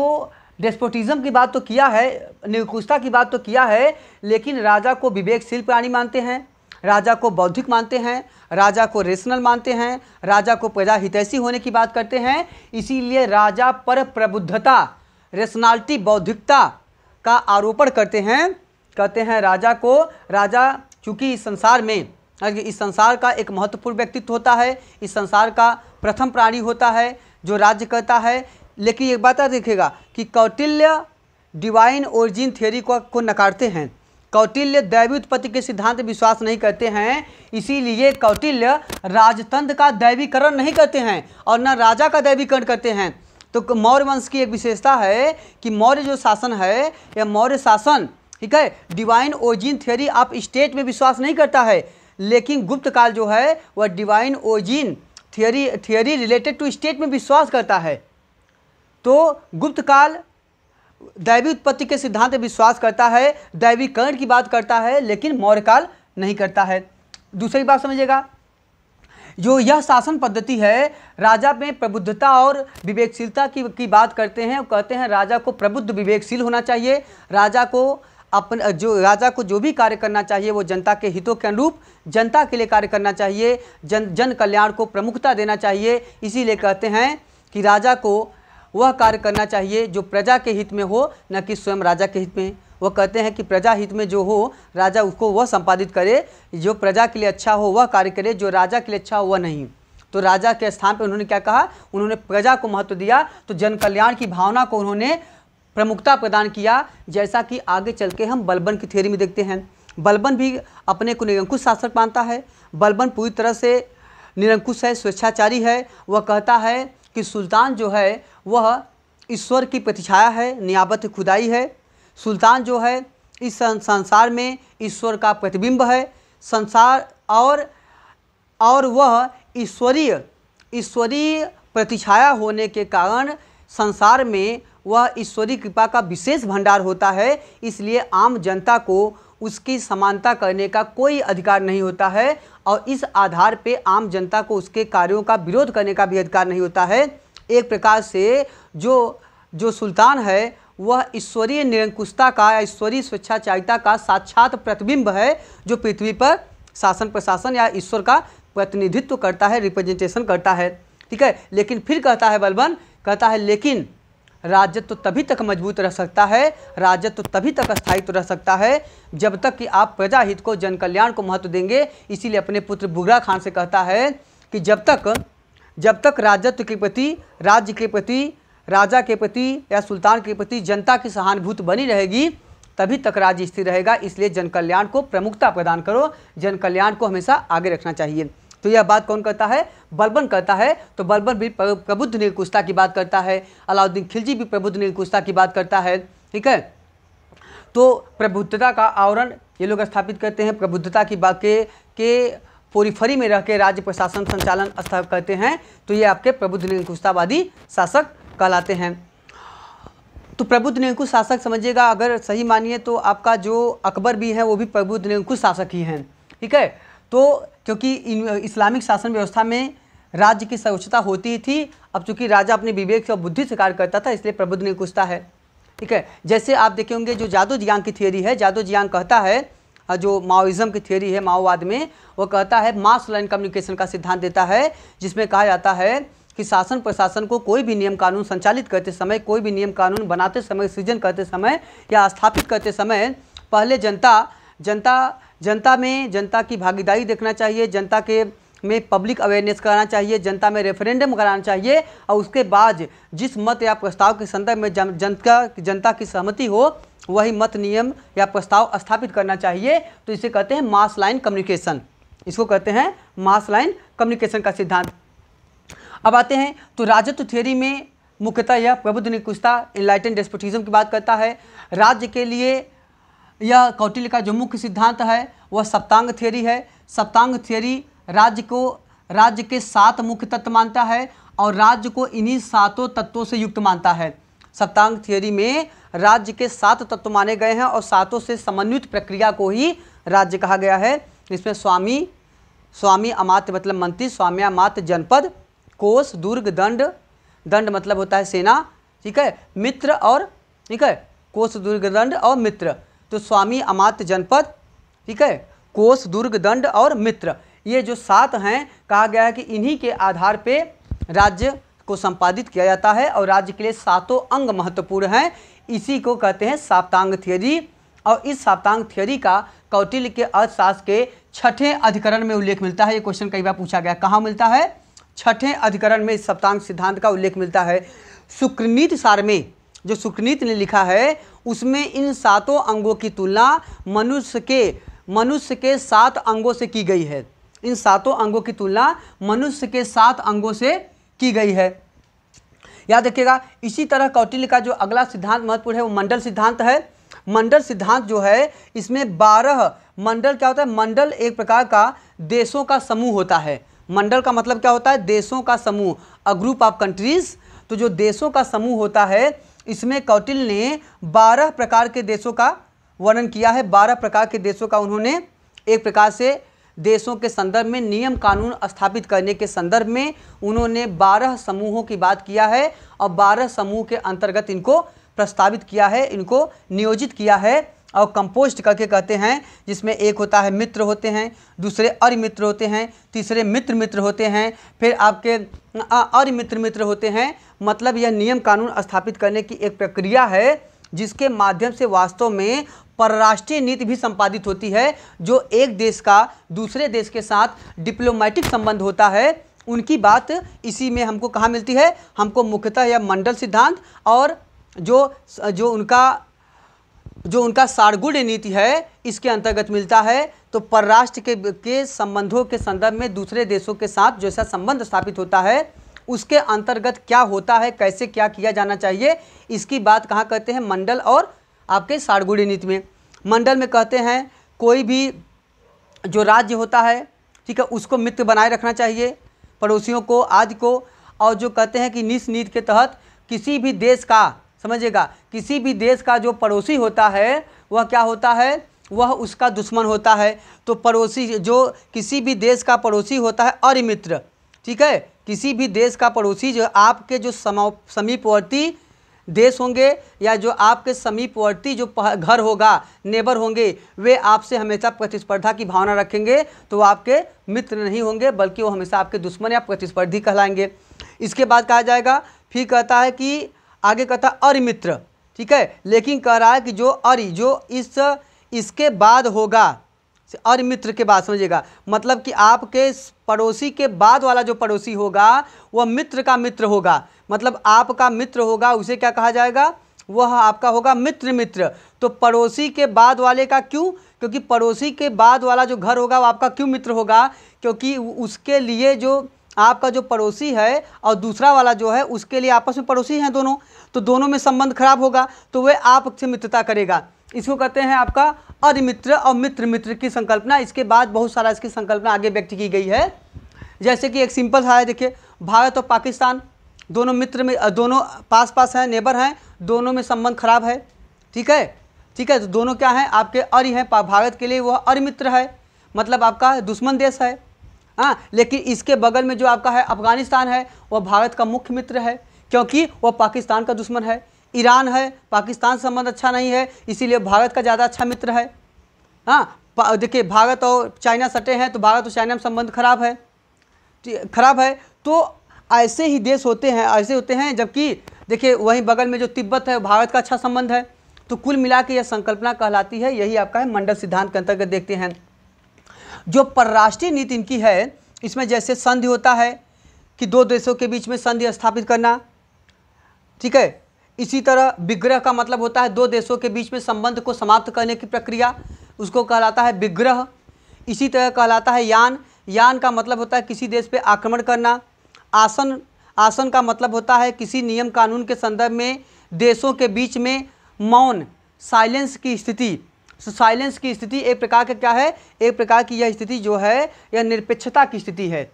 डेस्पोटिज्म की बात तो किया है निरकुशता की बात तो किया है लेकिन राजा को विवेकशील प्राणी मानते हैं राजा को बौद्धिक मानते हैं राजा को रेशनल मानते हैं राजा को प्रजा हितैषी होने की बात करते हैं इसीलिए राजा पर प्रबुद्धता रेशनैलिटी बौद्धिकता का आरोपण करते हैं कहते हैं राजा को राजा चूँकि इस संसार में इस संसार का एक महत्वपूर्ण व्यक्तित्व होता है इस संसार का प्रथम प्राणी होता है जो राज्य करता है लेकिन एक बात देखेगा कि कौटिल्य डिवाइन ओरिजिन थ्योरी को, को नकारते हैं कौटिल्य दैवी उत्पत्ति के सिद्धांत विश्वास नहीं करते हैं इसीलिए कौटिल्य राजतंत्र का दैवीकरण नहीं करते हैं और न राजा का दैवीकरण करते हैं तो मौर्य वंश की एक विशेषता है कि मौर्य जो शासन है या मौर्य शासन ठीक है डिवाइन ओरिजिन थ्योरी आप स्टेट में विश्वास नहीं करता है लेकिन गुप्त काल जो है वह divine origin theory theory related to state में विश्वास करता है तो गुप्त काल दैवी उत्पत्ति के सिद्धांत विश्वास करता है दैवीकरण की बात करता है लेकिन मौर्यकाल नहीं करता है दूसरी बात समझिएगा जो यह शासन पद्धति है राजा में प्रबुद्धता और विवेकशीलता की की बात करते हैं कहते हैं राजा को प्रबुद्ध विवेकशील होना चाहिए राजा को अपन जो राजा को जो भी कार्य करना चाहिए वो जनता के हितों के अनुरूप जनता के लिए कार्य करना चाहिए जन जन कल्याण को प्रमुखता देना चाहिए इसीलिए कहते हैं कि राजा को वह कार्य करना चाहिए जो प्रजा के हित में हो न कि स्वयं राजा के हित में वह कहते हैं कि प्रजा हित में जो हो राजा उसको वह संपादित करे जो प्रजा के लिए अच्छा हो वह कार्य करे जो राजा के लिए अच्छा हो वह नहीं तो राजा के स्थान पर उन्होंने क्या कहा उन्होंने प्रजा को महत्व दिया तो जन कल्याण की भावना को उन्होंने प्रमुखता प्रदान किया जैसा कि आगे चल के हम बलबन की थ्योरी में देखते हैं बलबन भी अपने को निरंकुश शासक मानता है बलबन पूरी तरह से निरंकुश है स्वेच्छाचारी है वह कहता है कि सुल्तान जो है वह ईश्वर की प्रतिछाया है नियाबत खुदाई है सुल्तान जो है इस संसार में ईश्वर का प्रतिबिंब है संसार और और वह ईश्वरीय ईश्वरीय प्रतिछाया होने के कारण संसार में वह ईश्वरीय कृपा का विशेष भंडार होता है इसलिए आम जनता को उसकी समानता करने का कोई अधिकार नहीं होता है और इस आधार पे आम जनता को उसके कार्यों का विरोध करने का भी अधिकार नहीं होता है एक प्रकार से जो जो सुल्तान है वह ईश्वरीय निरंकुशता का या ईश्वरीय स्वेच्छाचारिता का साक्षात प्रतिबिंब है जो पृथ्वी पर शासन प्रशासन या ईश्वर का प्रतिनिधित्व करता है रिप्रेजेंटेशन करता है ठीक है लेकिन फिर कहता है बलबन कहता है लेकिन राजत्व तो तभी तक मजबूत रह सकता है राजत्व तो तभी तक स्थायित्व तो रह सकता है जब तक कि आप प्रजाहित को जन कल्याण को महत्व देंगे इसीलिए अपने पुत्र बुगरा खान से कहता है कि जब तक जब तक राजत्व के प्रति राज्य के प्रति राजा के प्रति या सुल्तान के प्रति जनता की सहानुभूति बनी रहेगी तभी तक राज्य स्थिर रहेगा इसलिए जन कल्याण को प्रमुखता प्रदान करो जन कल्याण को हमेशा आगे रखना चाहिए तो यह बात कौन करता है बलबन करता है तो बलबन भी प्रबुद्ध निरंकुशता की बात करता है अलाउद्दीन खिलजी भी प्रबुद्ध निरंकुशता की बात करता है ठीक है तो प्रबुद्धता का आवरण ये लोग स्थापित करते हैं प्रबुद्धता की बात के के पोरीफरी में रह के राज्य प्रशासन संचालन स्थापित करते हैं तो ये आपके प्रबुद्ध निरंकुशतावादी शासक कहलाते हैं तो प्रबुद्ध निरंकुश शासक समझिएगा अगर सही मानिए तो आपका जो अकबर भी है वो भी प्रबुद्ध निरंकुश शासक ही हैं ठीक है तो क्योंकि इस्लामिक शासन व्यवस्था में राज्य की सर्वोच्चता होती ही थी अब चूंकि राजा अपने विवेक और बुद्धि से कार्य करता था इसलिए प्रबुद्ध ने कुछता है ठीक है जैसे आप देखे होंगे जो जादो जियांग की थियोरी है जादो जियांग कहता है जो माओइज्म की थियोरी है माओवाद में वो कहता है मास लाइन कम्युनिकेशन का सिद्धांत देता है जिसमें कहा जाता है कि शासन प्रशासन को कोई भी नियम कानून संचालित करते समय कोई भी नियम कानून बनाते समय सृजन करते समय या स्थापित करते समय पहले जनता जनता जनता में जनता की भागीदारी देखना चाहिए जनता के में पब्लिक अवेयरनेस कराना चाहिए जनता में रेफरेंडम कराना चाहिए और उसके बाद जिस मत या प्रस्ताव के संदर्भ में जन जनता जनता की सहमति हो वही मत नियम या प्रस्ताव स्थापित करना चाहिए तो इसे कहते हैं मास लाइन कम्युनिकेशन इसको कहते हैं मास लाइन कम्युनिकेशन का सिद्धांत अब आते हैं तो राजत्व थ्योरी में मुख्यतः यह प्रबुद्ध निकुशता इनलाइटेंड डेस्पोटिज्म की बात करता है राज्य के लिए यह कौटिल्य का जो मुख्य सिद्धांत है वह सप्तांग थ्योरी है सप्तांग थ्योरी राज्य को राज्य के सात मुख्य तत्व मानता है और राज्य को इन्हीं सातों तत्वों से युक्त मानता है सप्तांग थ्योरी में राज्य के सात तत्व माने गए हैं और सातों से समन्वित प्रक्रिया को ही राज्य कहा गया है इसमें स्वामी स्वामी अमात मतलब मंत्री स्वामी अमात्य जनपद कोष दुर्ग दंड दंड मतलब होता है सेना ठीक है मित्र और ठीक है कोष दुर्ग दंड और मित्र तो स्वामी अमात जनपद ठीक है कोष दुर्ग दंड और मित्र ये जो सात हैं कहा गया है कि इन्हीं के आधार पे राज्य को संपादित किया जाता है और राज्य के लिए सातों अंग महत्वपूर्ण हैं इसी को कहते हैं साप्तांग थियरी और इस साप्तांग थियरी का कौटिल्य के अर्थशास्त्र के छठें अधिकरण में उल्लेख मिलता है ये क्वेश्चन कई बार पूछा गया कहाँ मिलता है छठें अधिकरण में इस सप्तांग सिद्धांत का उल्लेख मिलता है शुक्रनीत सार में जो सुकनीत ने लिखा है उसमें इन सातों अंगों की तुलना मनुष्य के मनुष्य के सात अंगों से की गई है इन सातों अंगों की तुलना मनुष्य के सात अंगों से की गई है याद रखिएगा इसी तरह कौटिल्य का जो अगला सिद्धांत महत्वपूर्ण है वो मंडल सिद्धांत है मंडल सिद्धांत जो है इसमें बारह मंडल क्या होता है मंडल एक प्रकार का देशों का समूह होता है मंडल का मतलब क्या होता है देशों का समूह अ ग्रुप ऑफ कंट्रीज तो जो देशों का समूह होता है इसमें कौटिल ने बारह प्रकार के देशों का वर्णन किया है बारह प्रकार के देशों का उन्होंने एक प्रकार से देशों के संदर्भ में नियम कानून स्थापित करने के संदर्भ में उन्होंने बारह समूहों की बात किया है और बारह समूह के अंतर्गत इनको प्रस्तावित किया है इनको नियोजित किया है और कंपोस्ट करके कहते हैं जिसमें एक होता है मित्र होते हैं दूसरे अरिमित्र होते हैं तीसरे मित्र मित्र होते हैं फिर आपके अरिमित्र मित्र होते हैं मतलब यह नियम कानून स्थापित करने की एक प्रक्रिया है जिसके माध्यम से वास्तव में परराष्ट्रीय नीति भी संपादित होती है जो एक देश का दूसरे देश के साथ डिप्लोमेटिक संबंध होता है उनकी बात इसी में हमको कहाँ मिलती है हमको मुख्यतः या मंडल सिद्धांत और जो जो उनका जो उनका सारगुड़ नीति है इसके अंतर्गत मिलता है तो परराष्ट्र के के संबंधों के संदर्भ में दूसरे देशों के साथ जैसा संबंध स्थापित होता है उसके अंतर्गत क्या होता है कैसे क्या किया जाना चाहिए इसकी बात कहाँ कहते हैं मंडल और आपके सारगुड़ी नीति में मंडल में कहते हैं कोई भी जो राज्य होता है ठीक है उसको मित्र बनाए रखना चाहिए पड़ोसियों को आदि को और जो कहते हैं कि निस नीति के तहत किसी भी देश का समझिएगा किसी भी देश का जो पड़ोसी होता है वह क्या होता है वह उसका दुश्मन होता है तो पड़ोसी जो किसी भी देश का पड़ोसी होता है और मित्र ठीक है किसी भी देश का पड़ोसी जो आपके जो समीपवर्ती देश होंगे या जो आपके समीपवर्ती जो घर होगा नेबर होंगे वे आपसे हमेशा प्रतिस्पर्धा की भावना रखेंगे तो आपके मित्र नहीं होंगे बल्कि वो हमेशा आपके दुश्मन या प्रतिस्पर्धी कहलाएंगे इसके बाद कहा जाएगा फिर कहता है कि आगे कहता मित्र ठीक है लेकिन कह रहा है कि जो अरि जो इस इसके बाद होगा अरि मित्र के बाद समझिएगा मतलब कि आपके पड़ोसी के बाद वाला जो पड़ोसी होगा वह मित्र का मित्र होगा मतलब आपका मित्र होगा उसे क्या कहा जाएगा वह आपका होगा मित्र मित्र तो पड़ोसी के बाद वाले का क्यों क्योंकि पड़ोसी के बाद वाला जो घर होगा वो आपका क्यों मित्र होगा क्योंकि उसके लिए जो आपका जो पड़ोसी है और दूसरा वाला जो है उसके लिए आपस में पड़ोसी हैं दोनों तो दोनों में संबंध खराब होगा तो वह आपसे मित्रता करेगा इसको कहते हैं आपका अरिमित्र और मित्र मित्र की संकल्पना इसके बाद बहुत सारा इसकी संकल्पना आगे व्यक्त की गई है जैसे कि एक सिंपल सा है देखिए भारत और पाकिस्तान दोनों मित्र में दोनों पास पास हैं नेबर हैं दोनों में संबंध खराब है ठीक है ठीक है तो दोनों क्या हैं आपके अरि हैं भारत के लिए वह अरिमित्र है मतलब आपका दुश्मन देश है हाँ लेकिन इसके बगल में जो आपका है अफगानिस्तान है वह भारत का मुख्य मित्र है क्योंकि वह पाकिस्तान का दुश्मन है ईरान है पाकिस्तान संबंध अच्छा नहीं है इसीलिए भारत का ज़्यादा अच्छा मित्र है हाँ देखिए भारत और चाइना सटे हैं तो भारत और चाइना में संबंध खराब है खराब है तो ऐसे ही देश होते हैं ऐसे होते हैं जबकि देखिए वहीं बगल में जो तिब्बत है भारत का अच्छा संबंध है तो कुल मिला के यह संकल्पना कहलाती है यही आपका है मंडल सिद्धांत के अंतर्गत देखते हैं जो परराष्ट्रीय नीति इनकी है इसमें जैसे संधि होता है कि दो देशों के बीच में संधि स्थापित करना ठीक है इसी तरह विग्रह का मतलब होता है दो देशों के बीच में संबंध को समाप्त करने की प्रक्रिया उसको कहलाता है विग्रह इसी तरह कहलाता है यान यान का मतलब होता है किसी देश पे आक्रमण करना आसन आसन का मतलब होता है किसी नियम कानून के संदर्भ में देशों के बीच में मौन साइलेंस की स्थिति साइलेंस की स्थिति एक प्रकार का क्या है एक प्रकार की यह स्थिति जो है यह निरपेक्षता की स्थिति है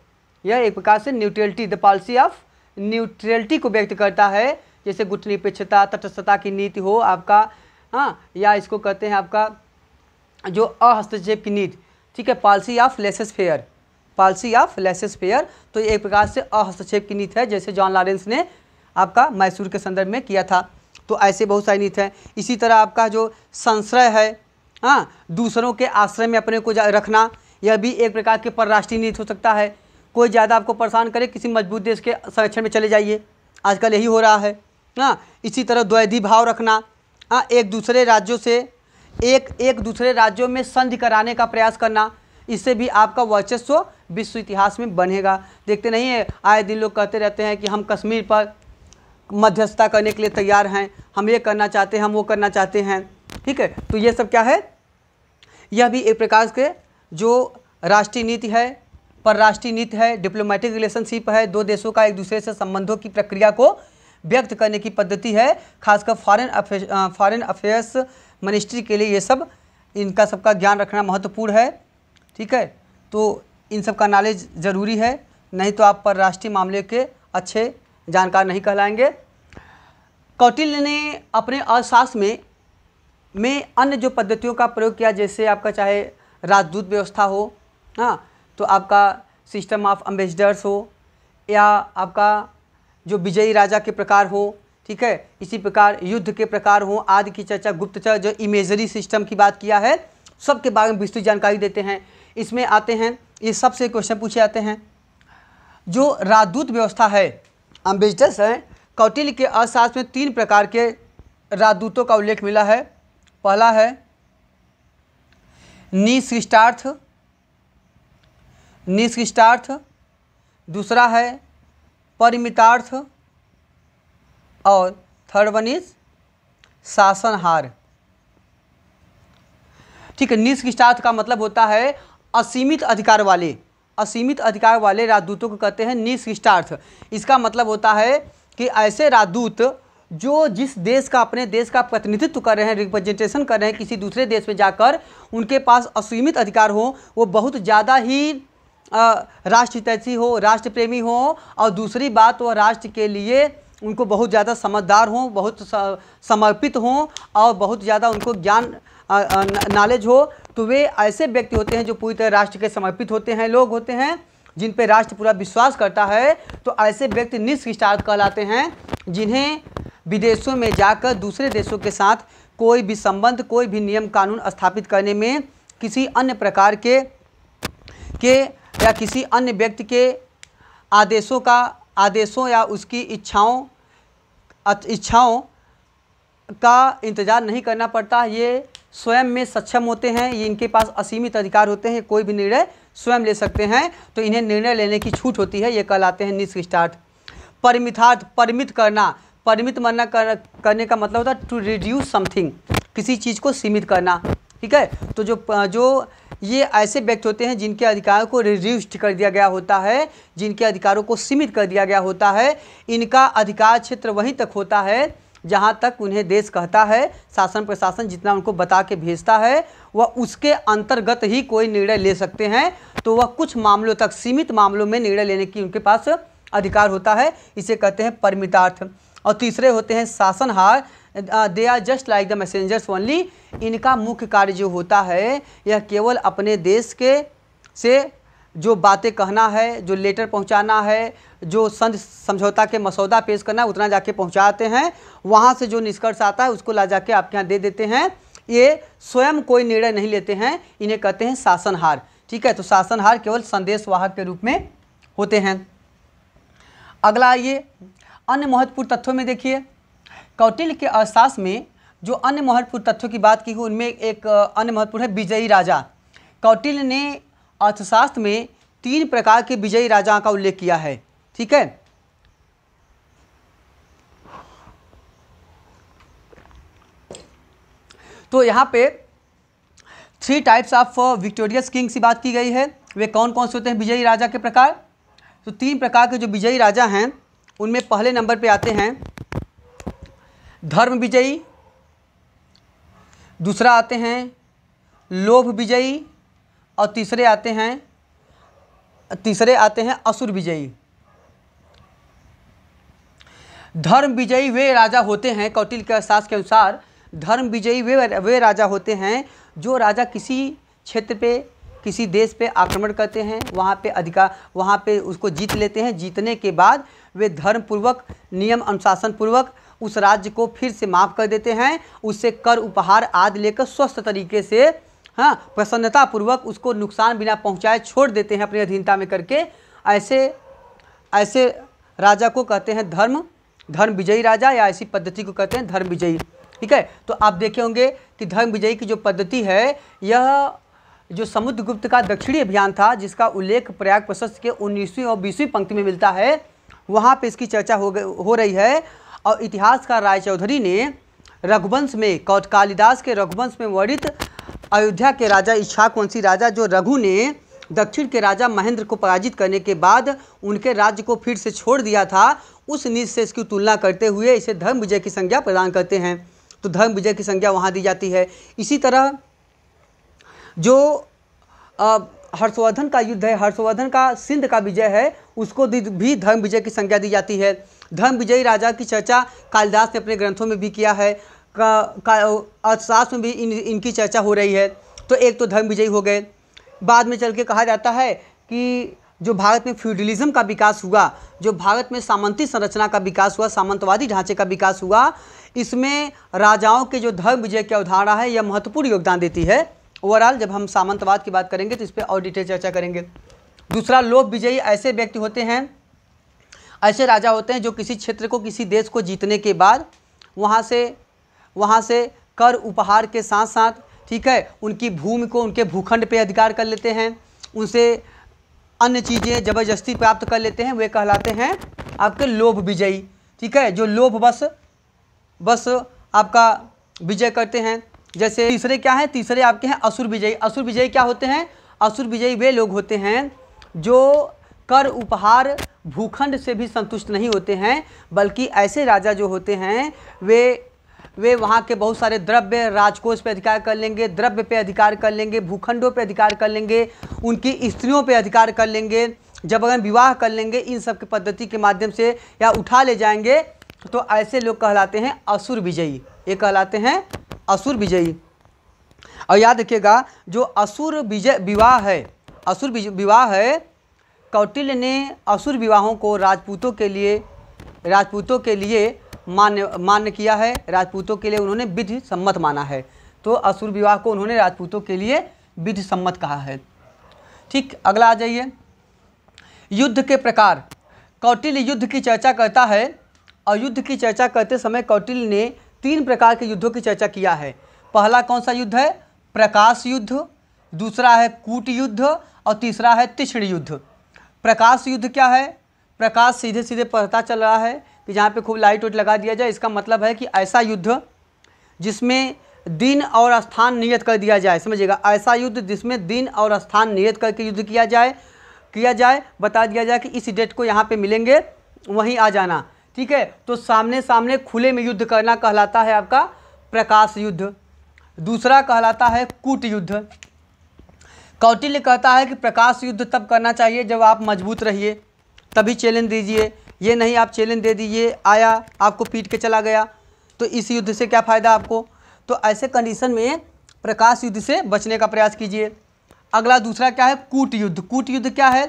यह एक प्रकार से neutrality the policy of neutrality को व्यक्त करता है जैसे गुट निरपेक्षता तटस्थता की नीति हो आपका हाँ या इसको कहते हैं आपका जो अहस्तक्षेप की नीति ठीक है policy of laissez faire policy of laissez faire तो एक प्रकार से अहस्तक्षेप की नीति है जैसे जॉन लॉरेंस ने आपका मैसूर के संदर्भ में किया था तो ऐसे बहुत सारी नीति हैं इसी तरह आपका जो संश्रय है हाँ दूसरों के आश्रय में अपने को रखना यह भी एक प्रकार के परराष्ट्रीय नीति हो सकता है कोई ज़्यादा आपको परेशान करे किसी मजबूत देश के संरक्षण में चले जाइए आजकल यही हो रहा है ना इसी तरह द्वैधी भाव रखना हाँ एक दूसरे राज्यों से एक एक दूसरे राज्यों में संधि कराने का प्रयास करना इससे भी आपका वर्चस्व विश्व इतिहास में बनेगा देखते नहीं है आए दिन लोग कहते रहते हैं कि हम कश्मीर पर मध्यस्थता करने के लिए तैयार हैं हम ये करना चाहते हैं हम वो करना चाहते हैं ठीक है तो ये सब क्या है यह भी एक प्रकार के जो राष्ट्रीय नीति है पर राष्ट्रीय नीति है डिप्लोमेटिक रिलेशनशिप है दो देशों का एक दूसरे से संबंधों की प्रक्रिया को व्यक्त करने की पद्धति है खासकर फॉरेन फॉरेन अफेयर्स मिनिस्ट्री के लिए ये सब इनका सबका ज्ञान रखना महत्वपूर्ण है ठीक है तो इन सब का नॉलेज ज़रूरी है नहीं तो आप पर राष्ट्रीय मामले के अच्छे जानकार नहीं कहलाएंगे कौटिल्य ने अपने अर्थशास्त्र में में अन्य जो पद्धतियों का प्रयोग किया जैसे आपका चाहे राजदूत व्यवस्था हो हाँ तो आपका सिस्टम ऑफ एम्बेसडर्स हो या आपका जो विजयी राजा के प्रकार हो ठीक है इसी प्रकार युद्ध के प्रकार हो आदि की चर्चा गुप्तचर जो इमेजरी सिस्टम की बात किया है सब के बारे में विस्तृत जानकारी देते हैं इसमें आते हैं ये सबसे क्वेश्चन पूछे जाते हैं जो राजदूत व्यवस्था है अम्बेजर्स हैं कौटिल्य के अर्थशास्त्र में तीन प्रकार के राजदूतों का उल्लेख मिला है पहला है निशिष्टार्थ निशिष्टार्थ दूसरा है परिमितार्थ और थर्ड वन इज शासनहार ठीक है निष्कृष्टार्थ का मतलब होता है असीमित अधिकार वाले असीमित अधिकार वाले राजदूतों को कहते हैं निष्कृष्टार्थ इसका मतलब होता है कि ऐसे राजदूत जो जिस देश का अपने देश का प्रतिनिधित्व कर रहे हैं रिप्रेजेंटेशन कर रहे हैं किसी दूसरे देश में जाकर उनके पास असीमित अधिकार हो वो बहुत ज़्यादा ही राष्ट्र हितैषी हो राष्ट्र प्रेमी हो और दूसरी बात वह राष्ट्र के लिए उनको बहुत ज़्यादा समझदार हों बहुत समर्पित हों और बहुत ज़्यादा उनको ज्ञान नॉलेज हो तो वे ऐसे व्यक्ति होते हैं जो पूरी तरह राष्ट्र के समर्पित होते हैं लोग होते हैं जिन पर राष्ट्र पूरा विश्वास करता है तो ऐसे व्यक्ति निष्कृष्टार्थ कहलाते हैं जिन्हें विदेशों में जाकर दूसरे देशों के साथ कोई भी संबंध कोई भी नियम कानून स्थापित करने में किसी अन्य प्रकार के के या किसी अन्य व्यक्ति के आदेशों का आदेशों या उसकी इच्छाओं इच्छाओं का इंतज़ार नहीं करना पड़ता ये स्वयं में सक्षम होते हैं ये इनके पास असीमित अधिकार होते हैं कोई भी निर्णय स्वयं ले सकते हैं तो इन्हें निर्णय लेने की छूट होती है ये कहलाते हैं निष्कृष्टार्थ परिमितार्थ परिमित करना परिमित मरना कर, करने का मतलब होता है टू रिड्यूस समथिंग किसी चीज़ को सीमित करना ठीक है तो जो जो ये ऐसे व्यक्ति होते हैं जिनके अधिकारों को रिड्यूस्ड कर दिया गया होता है जिनके अधिकारों को सीमित कर दिया गया होता है इनका अधिकार क्षेत्र वहीं तक होता है जहाँ तक उन्हें देश कहता है शासन प्रशासन जितना उनको बता के भेजता है वह उसके अंतर्गत ही कोई निर्णय ले सकते हैं तो वह कुछ मामलों तक सीमित मामलों में निर्णय लेने की उनके पास अधिकार होता है इसे कहते हैं परमितार्थ और तीसरे होते हैं शासनहार they are just like the messengers only इनका मुख्य कार्य जो होता है यह केवल अपने देश के से जो बातें कहना है जो लेटर पहुंचाना है जो संध समझौता के मसौदा पेश करना है उतना जाके पहुंचाते हैं वहाँ से जो निष्कर्ष आता है उसको ला जाके आपके यहाँ दे देते हैं ये स्वयं कोई निर्णय नहीं लेते हैं इन्हें कहते हैं शासनहार ठीक है तो शासनहार केवल संदेशवाहक के रूप में होते हैं अगला ये अन्य महत्वपूर्ण तथ्यों में देखिए कौटिल्य के अर्थशास्त्र में जो अन्य महत्वपूर्ण तथ्यों की बात की हो उनमें एक अन्य महत्वपूर्ण है विजयी राजा कौटिल्य ने अर्थशास्त्र में तीन प्रकार के विजयी राजा का उल्लेख किया है ठीक है तो यहाँ पे three types of victorious kings की बात की गई है वे कौन कौन से होते हैं विजयी राजा के प्रकार तो तीन प्रकार के जो विजयी राजा हैं उनमें पहले नंबर पे आते हैं धर्म विजयी दूसरा आते हैं लोभ विजयी और तीसरे आते हैं तीसरे आते हैं असुर विजयी धर्म विजयी वे राजा होते हैं कौटिल के अहसास के अनुसार धर्म विजयी वे वे राजा होते हैं जो राजा किसी क्षेत्र पे किसी देश पे आक्रमण करते हैं वहाँ पे अधिकार वहाँ पे उसको जीत लेते हैं जीतने के बाद वे धर्मपूर्वक नियम अनुशासन पूर्वक उस राज्य को फिर से माफ़ कर देते हैं उससे कर उपहार आदि लेकर स्वस्थ तरीके से हाँ प्रसन्नतापूर्वक उसको नुकसान बिना पहुँचाए छोड़ देते हैं अपनी अधीनता में करके ऐसे ऐसे राजा को कहते हैं धर्म धर्म विजयी राजा या ऐसी पद्धति को कहते हैं धर्म विजयी ठीक है तो आप देखे होंगे कि धर्म विजयी की जो पद्धति है यह जो समुद्रगुप्त का दक्षिणी अभियान था जिसका उल्लेख प्रयाग प्रशस्त के उन्नीसवीं और बीसवीं पंक्ति में मिलता है वहाँ पे इसकी चर्चा हो हो रही है और इतिहासकार राय चौधरी ने रघुवंश में कौट कालिदास के रघुवंश में वर्णित अयोध्या के राजा इच्छाकवंशी राजा जो रघु ने दक्षिण के राजा महेंद्र को पराजित करने के बाद उनके राज्य को फिर से छोड़ दिया था उस नीच से इसकी तुलना करते हुए इसे धर्म विजय की संज्ञा प्रदान करते हैं तो धर्म विजय की संज्ञा वहाँ दी जाती है इसी तरह जो आ, हर्षवर्धन का युद्ध है हर्षवर्धन का सिंध का विजय है उसको भी धर्म विजय की संज्ञा दी जाती है धर्म विजयी राजा की चर्चा कालिदास ने अपने ग्रंथों में भी किया है का, का अर्थशास्त्र में भी इन इनकी चर्चा हो रही है तो एक तो धर्म विजयी हो गए बाद में चल के कहा जाता है कि जो भारत में फ्यूडलिज्म का विकास हुआ जो भारत में सामंती संरचना का विकास हुआ सामंतवादी ढांचे का विकास हुआ इसमें राजाओं के जो धर्म विजय की अवधारणा है यह महत्वपूर्ण योगदान देती है ओवरऑल जब हम सामंतवाद की बात करेंगे तो इस पर और डिटेल चर्चा करेंगे दूसरा लोभ विजयी ऐसे व्यक्ति होते हैं ऐसे राजा होते हैं जो किसी क्षेत्र को किसी देश को जीतने के बाद वहाँ से वहाँ से कर उपहार के साथ साथ ठीक है उनकी भूमि को उनके भूखंड पे अधिकार कर लेते हैं उनसे अन्य चीज़ें ज़बरदस्ती प्राप्त कर लेते हैं वे कहलाते हैं आपके लोभ विजयी ठीक है जो लोभ बस बस आपका विजय करते हैं जैसे तीसरे क्या है तीसरे आपके हैं असुर विजयी असुर विजयी क्या होते हैं असुर विजयी वे लोग होते हैं जो कर उपहार भूखंड से भी संतुष्ट नहीं होते हैं बल्कि ऐसे राजा जो होते हैं वे वे वहाँ के बहुत सारे द्रव्य राजकोष पे अधिकार कर लेंगे द्रव्य पे अधिकार कर लेंगे भूखंडों पे अधिकार कर लेंगे उनकी स्त्रियों पे अधिकार कर लेंगे जब अगर विवाह कर लेंगे इन सब के पद्धति के माध्यम से या उठा ले जाएंगे तो ऐसे लोग कहलाते हैं असुर विजयी ये कहलाते हैं असुर विजयी और याद रखिएगा जो असुर विजय विवाह है असुर विवाह है कौटिल्य ने असुर विवाहों को राजपूतों के लिए राजपूतों के लिए मान्य मान्य किया है राजपूतों के लिए उन्होंने विधि सम्मत माना है तो असुर विवाह को उन्होंने राजपूतों के लिए विधि सम्मत कहा है ठीक अगला आ जाइए युद्ध के प्रकार कौटिल्य युद्ध की चर्चा करता है अयुद्ध की चर्चा करते समय कौटिल ने तीन प्रकार के युद्धों की चर्चा किया है पहला कौन सा युद्ध है प्रकाश युद्ध दूसरा है कूट युद्ध और तीसरा है तीक्ष्ण युद्ध प्रकाश युद्ध क्या है प्रकाश सीधे सीधे पता चल रहा है कि जहाँ पे खूब लाइट वाइट लगा दिया जाए इसका मतलब है कि ऐसा युद्ध जिसमें दिन और स्थान नियत कर दिया जाए समझिएगा ऐसा युद्ध जिसमें दिन और स्थान नियत करके युद्ध किया जाए किया जाए बता दिया जाए कि इस डेट को यहाँ पर मिलेंगे वहीं आ जाना ठीक है तो सामने सामने खुले में युद्ध करना कहलाता है आपका प्रकाश युद्ध दूसरा कहलाता है कूट युद्ध कौटिल्य कहता है कि प्रकाश युद्ध तब करना चाहिए जब आप मजबूत रहिए तभी चैलेंज दीजिए ये नहीं आप चैलेंज दे दीजिए आया आपको पीट के चला गया तो इस युद्ध से क्या फ़ायदा आपको तो ऐसे कंडीशन में प्रकाश युद्ध से बचने का प्रयास कीजिए अगला दूसरा क्या है कूट युद्ध कूट युद्ध क्या है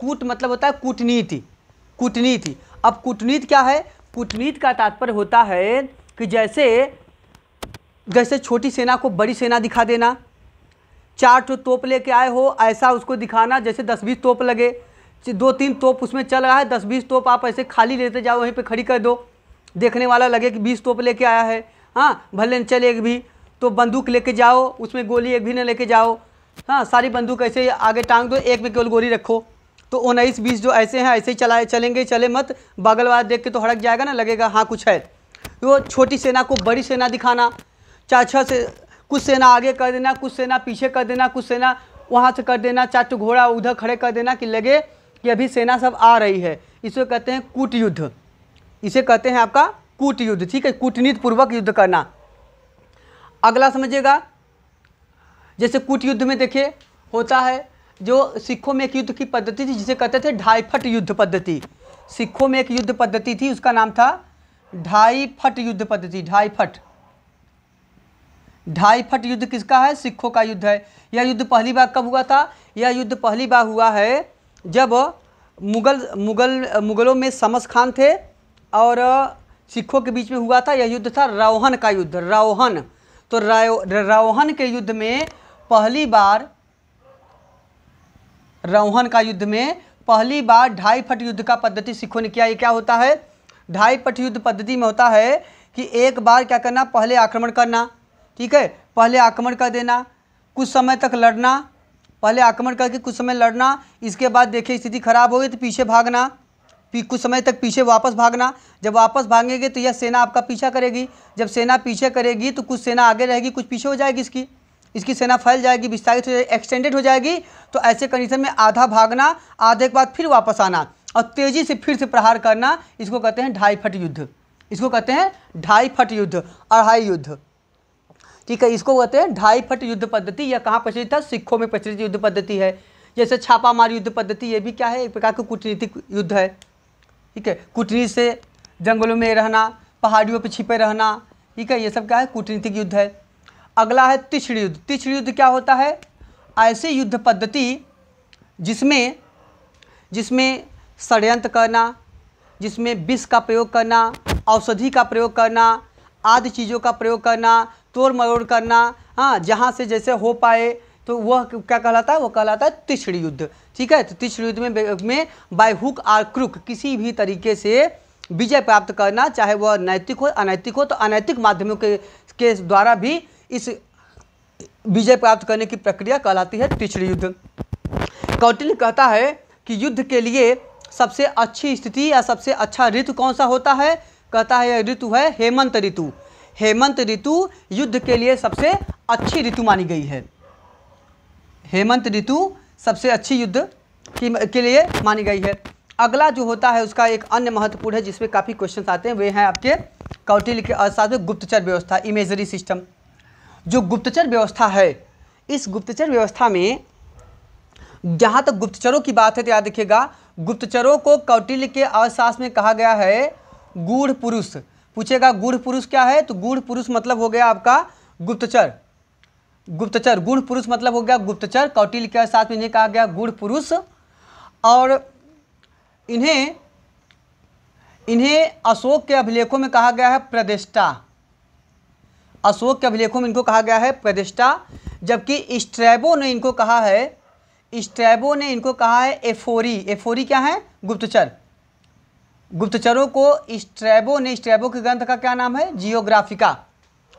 कूट मतलब होता है कूटनीति कूटनीति अब कूटनीत क्या है कूटनीत का तात्पर्य होता है कि जैसे जैसे छोटी सेना को बड़ी सेना दिखा देना चार ठो तोप लेके आए हो ऐसा उसको दिखाना जैसे दस बीस तोप लगे दो तीन तोप उसमें चल रहा है दस बीस तोप आप ऐसे खाली लेते जाओ वहीं पे खड़ी कर दो देखने वाला लगे कि बीस तोप लेके आया है हाँ भले चले एक भी तो बंदूक लेके जाओ उसमें गोली एक भी ना लेके जाओ हाँ सारी बंदूक ऐसे आगे टांग दो एक में केवल गोली रखो तो उन्नीस बीस जो ऐसे हैं ऐसे ही चलाए चलेंगे चले मत बगल वाला देख के तो हड़क जाएगा ना लगेगा हाँ कुछ है वो छोटी सेना को बड़ी सेना दिखाना चार छः से कुछ सेना आगे कर देना कुछ सेना पीछे कर देना कुछ सेना वहाँ से कर देना टू घोड़ा उधर खड़े कर देना कि लगे कि अभी सेना सब आ रही है इसे कहते हैं कूट युद्ध इसे कहते हैं आपका कूट युद्ध ठीक है पूर्वक युद्ध करना अगला समझिएगा जैसे कूट युद्ध में देखिए होता है जो सिखों में एक युद्ध की पद्धति थी जिसे कहते थे ढाई फट युद्ध पद्धति सिखों में एक युद्ध पद्धति थी उसका नाम था ढाई फट युद्ध पद्धति ढाई फट ढाई फट युद्ध किसका है सिखों का युद्ध है यह युद्ध पहली बार कब हुआ था यह युद्ध पहली बार हुआ है जब मुगल मुगल मुगलों में समस खान थे और सिखों के बीच में हुआ था यह युद्ध था रोहन का युद्ध रोहन तो रोहन रावहन के युद्ध में पहली बार रौहन का युद्ध में पहली बार ढाई फट युद्ध का पद्धति सिखों ने किया ये क्या होता है ढाई फट युद्ध पद्धति में होता है कि एक बार क्या करना पहले आक्रमण करना ठीक है पहले आक्रमण कर देना कुछ समय तक लड़ना पहले आक्रमण करके कुछ समय लड़ना इसके बाद देखिए स्थिति खराब हो गई तो पीछे भागना कुछ समय तक पीछे वापस भागना जब वापस भागेंगे तो यह सेना आपका पीछा करेगी जब सेना पीछे करेगी तो कुछ सेना आगे रहेगी कुछ पीछे हो जाएगी इसकी इसकी सेना फैल जाएगी विस्तारित हो जाएगी एक्सटेंडेड हो जाएगी तो ऐसे कंडीशन में आधा भागना आधे के बाद फिर वापस आना और तेज़ी से फिर से प्रहार करना इसको कहते हैं ढाई फट युद्ध इसको कहते हैं ढाई फट युद्ध अढ़ाई युद्ध ठीक है इसको कहते हैं ढाई फट युद्ध पद्धति यह कहाँ प्रचलित था सिखों में प्रचलित युद्ध पद्धति है जैसे छापामार युद्ध पद्धति ये भी क्या है एक प्रकार का कूटनीतिक युद्ध है ठीक है कूटनीति से जंगलों में रहना पहाड़ियों पर छिपे रहना ठीक है ये सब क्या है कूटनीतिक युद्ध है अगला है तिछड़ युद्ध तिछड़ युद्ध क्या होता है ऐसे युद्ध पद्धति जिसमें जिसमें षडयंत्र करना जिसमें विष का प्रयोग करना औषधि का प्रयोग करना आदि चीज़ों का प्रयोग करना तोड़ मरोड़ करना हाँ जहाँ से जैसे हो पाए तो वह क्या कहलाता है वह कहलाता है तिछड़ युद्ध ठीक है तो तिछड़ युद्ध में में बाय हुक आर क्रुक किसी भी तरीके से विजय प्राप्त करना चाहे वह नैतिक हो अनैतिक हो तो अनैतिक माध्यमों के के द्वारा भी इस विजय प्राप्त करने की प्रक्रिया कहलाती है पिछड़ी युद्ध कौटिल्य कहता है कि युद्ध के लिए सबसे अच्छी स्थिति या सबसे अच्छा ऋतु कौन सा होता है कहता है यह ऋतु है हेमंत ऋतु हेमंत ऋतु युद्ध के लिए सबसे अच्छी ऋतु मानी गई है हेमंत ऋतु सबसे अच्छी युद्ध की के लिए मानी गई है अगला जो होता है उसका एक अन्य महत्वपूर्ण है जिसमें काफ़ी क्वेश्चन आते हैं वे हैं आपके कौटिल्य के अर्थशास्त्र गुप्तचर व्यवस्था इमेजरी सिस्टम जो गुप्तचर व्यवस्था है इस गुप्तचर व्यवस्था में जहाँ तक गुप्तचरों की बात है तो याद रखिएगा गुप्तचरों को कौटिल्य के अवशास में कहा गया है गूढ़ पुरुष पूछेगा गूढ़ पुरुष क्या है तो गूढ़ पुरुष मतलब हो गया आपका गुप्तचर गुप्तचर गूढ़ पुरुष मतलब हो गया गुप्तचर कौटिल्य के साथ में इन्हें कहा गया गूढ़ पुरुष और इन्हें इन्हें अशोक के अभिलेखों में कहा गया है प्रदेष्टा अशोक के अभिलेखों में इनको कहा गया है प्रतिष्ठा जबकि स्ट्रैबो ने इनको कहा है स्ट्रैबो ने इनको कहा है एफोरी एफोरी क्या है गुप्तचर गुप्तचरों को स्ट्रैबो ने स्ट्रैबो के ग्रंथ का क्या नाम है जियोग्राफिका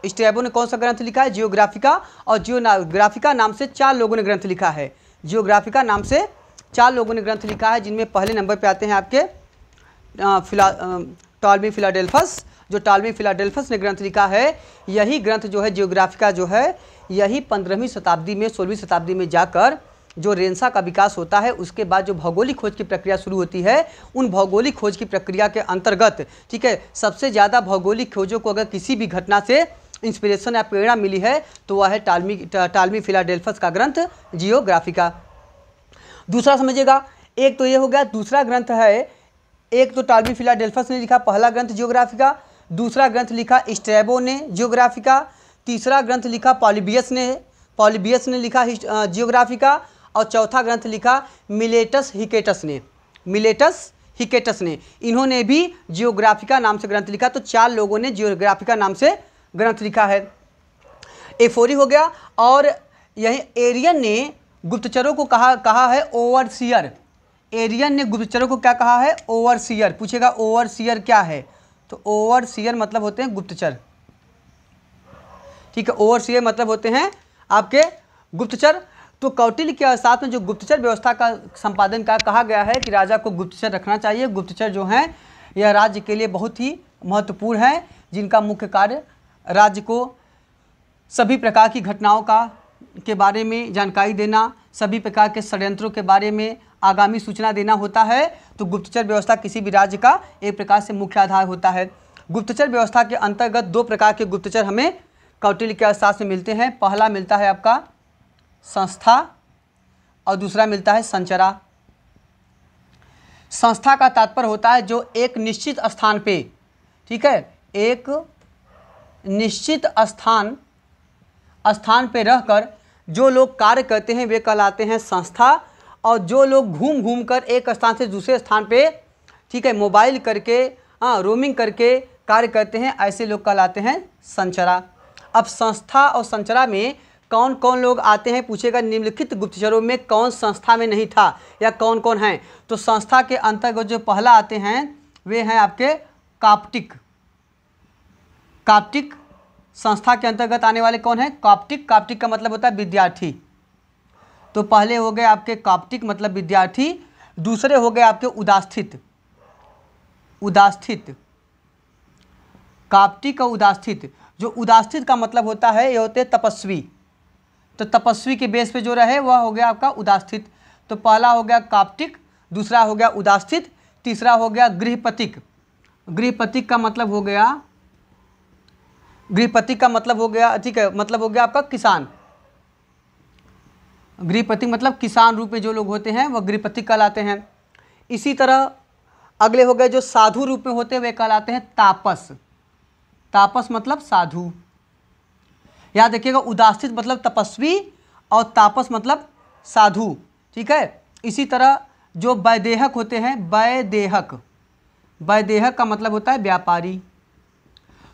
स्ट्रैबो ने कौन सा ग्रंथ लिखा है जियोग्राफिका और जियोग्राफिका नाम से चार लोगों ने ग्रंथ लिखा है जियोग्राफिका नाम से चार लोगों ने ग्रंथ लिखा है जिनमें पहले नंबर पर आते हैं आपके फिला टॉलमी फिलाडेल्फस जो टालमी फिलाडेल्फस ने ग्रंथ लिखा है यही ग्रंथ जो है जियोग्राफिका जो है यही पंद्रहवीं शताब्दी में सोलहवीं शताब्दी में जाकर जो रेंसा का विकास होता है उसके बाद जो भौगोलिक खोज की प्रक्रिया शुरू होती है उन भौगोलिक खोज की प्रक्रिया के अंतर्गत ठीक है सबसे ज़्यादा भौगोलिक खोजों को अगर किसी भी घटना से इंस्पिरेशन या प्रेरणा मिली है तो वह है टालमी टालमी फिलाडेल्फस का ग्रंथ जियोग्राफिका दूसरा समझिएगा एक तो ये हो गया दूसरा ग्रंथ है एक तो टालमी फिलाडेल्फस ने लिखा पहला ग्रंथ जियोग्राफिका दूसरा ग्रंथ लिखा स्ट्रेबो ने जियोग्राफिका तीसरा ग्रंथ लिखा पॉलीबियस ने पॉलीबियस ने लिखा जियोग्राफिका और चौथा ग्रंथ लिखा मिलेटस हिकेटस ने मिलेटस हिकेटस ने इन्होंने भी जियोग्राफिका नाम से ग्रंथ लिखा तो चार लोगों ने जियोग्राफिका नाम से ग्रंथ लिखा है एफोरी हो गया और यही एरियन ने गुप्तचरों को कहा कहा है ओवरसियर एरियन ने गुप्तचरों को क्या कहा है ओवरसियर पूछेगा ओवरसियर क्या है तो ओवर सीयर मतलब होते हैं गुप्तचर ठीक है ओवर सीयर मतलब होते हैं आपके गुप्तचर तो कौटिल्य के साथ में जो गुप्तचर व्यवस्था का संपादन का कहा गया है कि राजा को गुप्तचर रखना चाहिए गुप्तचर जो हैं यह राज्य के लिए बहुत ही महत्वपूर्ण है जिनका मुख्य कार्य राज्य को सभी प्रकार की घटनाओं का के बारे में जानकारी देना सभी प्रकार के षड्यंत्रों के बारे में आगामी सूचना देना होता है तो गुप्तचर व्यवस्था किसी भी राज्य का एक प्रकार से मुख्य आधार होता है गुप्तचर व्यवस्था के अंतर्गत दो प्रकार के गुप्तचर हमें कौटिल्य के अर्थशास्त्र में मिलते हैं पहला मिलता है आपका संस्था और दूसरा मिलता है संचरा संस्था का तात्पर्य होता है जो एक निश्चित स्थान पे ठीक है एक निश्चित स्थान स्थान पे रहकर जो लोग कार्य करते हैं वे कहलाते हैं संस्था और जो लोग घूम घूम कर एक स्थान से दूसरे स्थान पे ठीक है मोबाइल करके हाँ रोमिंग करके कार्य करते हैं ऐसे लोग कहलाते हैं संचरा अब संस्था और संचरा में कौन कौन लोग आते हैं पूछेगा निम्नलिखित गुप्तचरों में कौन संस्था में नहीं था या कौन कौन हैं तो संस्था के अंतर्गत जो पहला आते हैं वे हैं आपके काप्टिक काप्टिक संस्था के अंतर्गत आने वाले कौन है काप्टिक काप्टिक का मतलब होता है विद्यार्थी तो पहले हो गए आपके काप्टिक मतलब विद्यार्थी दूसरे हो गए आपके उदास्थित उदास्थित काप्टिक और उदास्थित जो उदास्थित का मतलब होता है ये होते तपस्वी तो तपस्वी के बेस पे जो रहे वह हो गया आपका उदास्थित तो पहला हो गया काप्टिक दूसरा हो गया उदास्थित तीसरा हो गया गृहपतिक गृहपतिक का मतलब हो गया गृहपति का मतलब हो गया ठीक है मतलब हो गया आपका किसान गृहपति मतलब किसान रूप में जो लोग होते हैं वह गृहपति कहलाते हैं इसी तरह अगले हो गए जो साधु रूप में होते हैं वे कहलाते हैं तापस तापस मतलब साधु यहाँ देखिएगा उदासित मतलब तपस्वी और तापस मतलब साधु ठीक है इसी तरह जो वैदेहक होते हैं वैदेहक वैदेहक का मतलब होता है व्यापारी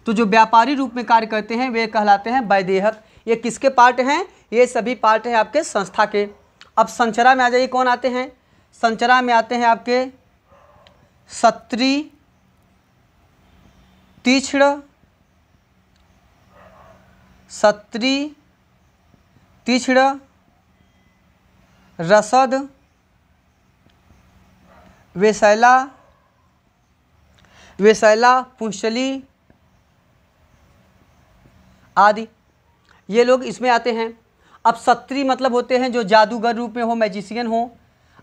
तो जो व्यापारी रूप में कार्य करते हैं वे कहलाते हैं वैदेहक ये किसके पार्ट हैं ये सभी पार्ट हैं आपके संस्था के अब संचरा में आ जाइए कौन आते हैं संचरा में आते हैं आपके सत्री तीक्षण सत्री तीक्षण रसद वेसैला वेसैला पुंशली आदि ये लोग इसमें आते हैं अब सत्री मतलब होते हैं जो जादूगर रूप में हो मैजिशियन हो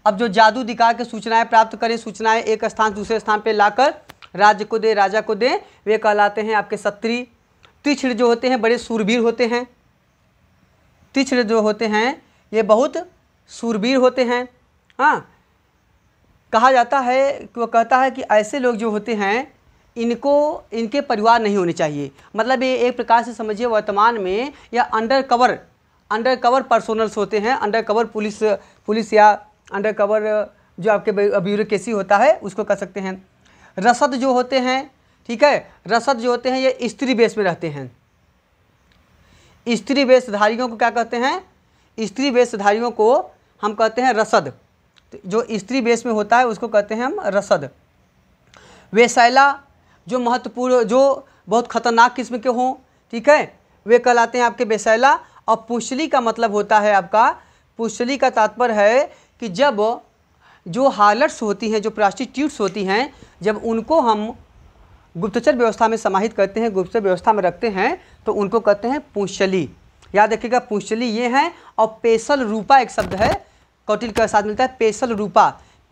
अब जो जादू दिखा के सूचनाएं प्राप्त करें सूचनाएं एक स्थान दूसरे स्थान पे लाकर राज्य को दे राजा को दे वे कहलाते हैं आपके सत्री तीक्षण जो होते हैं बड़े सूरबीर होते हैं तीक्षण जो होते हैं ये बहुत सूरबीर होते हैं हाँ कहा जाता है कि वो कहता है कि ऐसे लोग जो होते हैं इनको इनके परिवार नहीं होने चाहिए मतलब ये एक प्रकार से समझिए वर्तमान में या under cover under cover personals होते हैं अंडर कवर पुलिस पुलिस या अंडर कवर जो आपके ब्यूरोक्रेसी होता है उसको कर सकते हैं रसद जो होते हैं ठीक है रसद जो होते हैं ये स्त्री बेस में रहते हैं स्त्री वेशधारियों को क्या कहते हैं स्त्री वेशधारियों को हम कहते हैं रसद जो स्त्री बेस में होता है उसको कहते हैं हम रसद वेशैला जो महत्वपूर्ण जो बहुत खतरनाक किस्म के हों ठीक है वे कहलाते हैं आपके बेसैला और पुशली का मतलब होता है आपका पुशली का तात्पर्य है कि जब जो हालट्स होती हैं जो प्रास्टिट्यूट्स होती हैं जब उनको हम गुप्तचर व्यवस्था में समाहित करते हैं गुप्तचर व्यवस्था में रखते हैं तो उनको कहते हैं पुशली याद रखिएगा पुशली ये हैं और पेशल रूपा एक शब्द है कौटिल के साथ मिलता है पेशल रूपा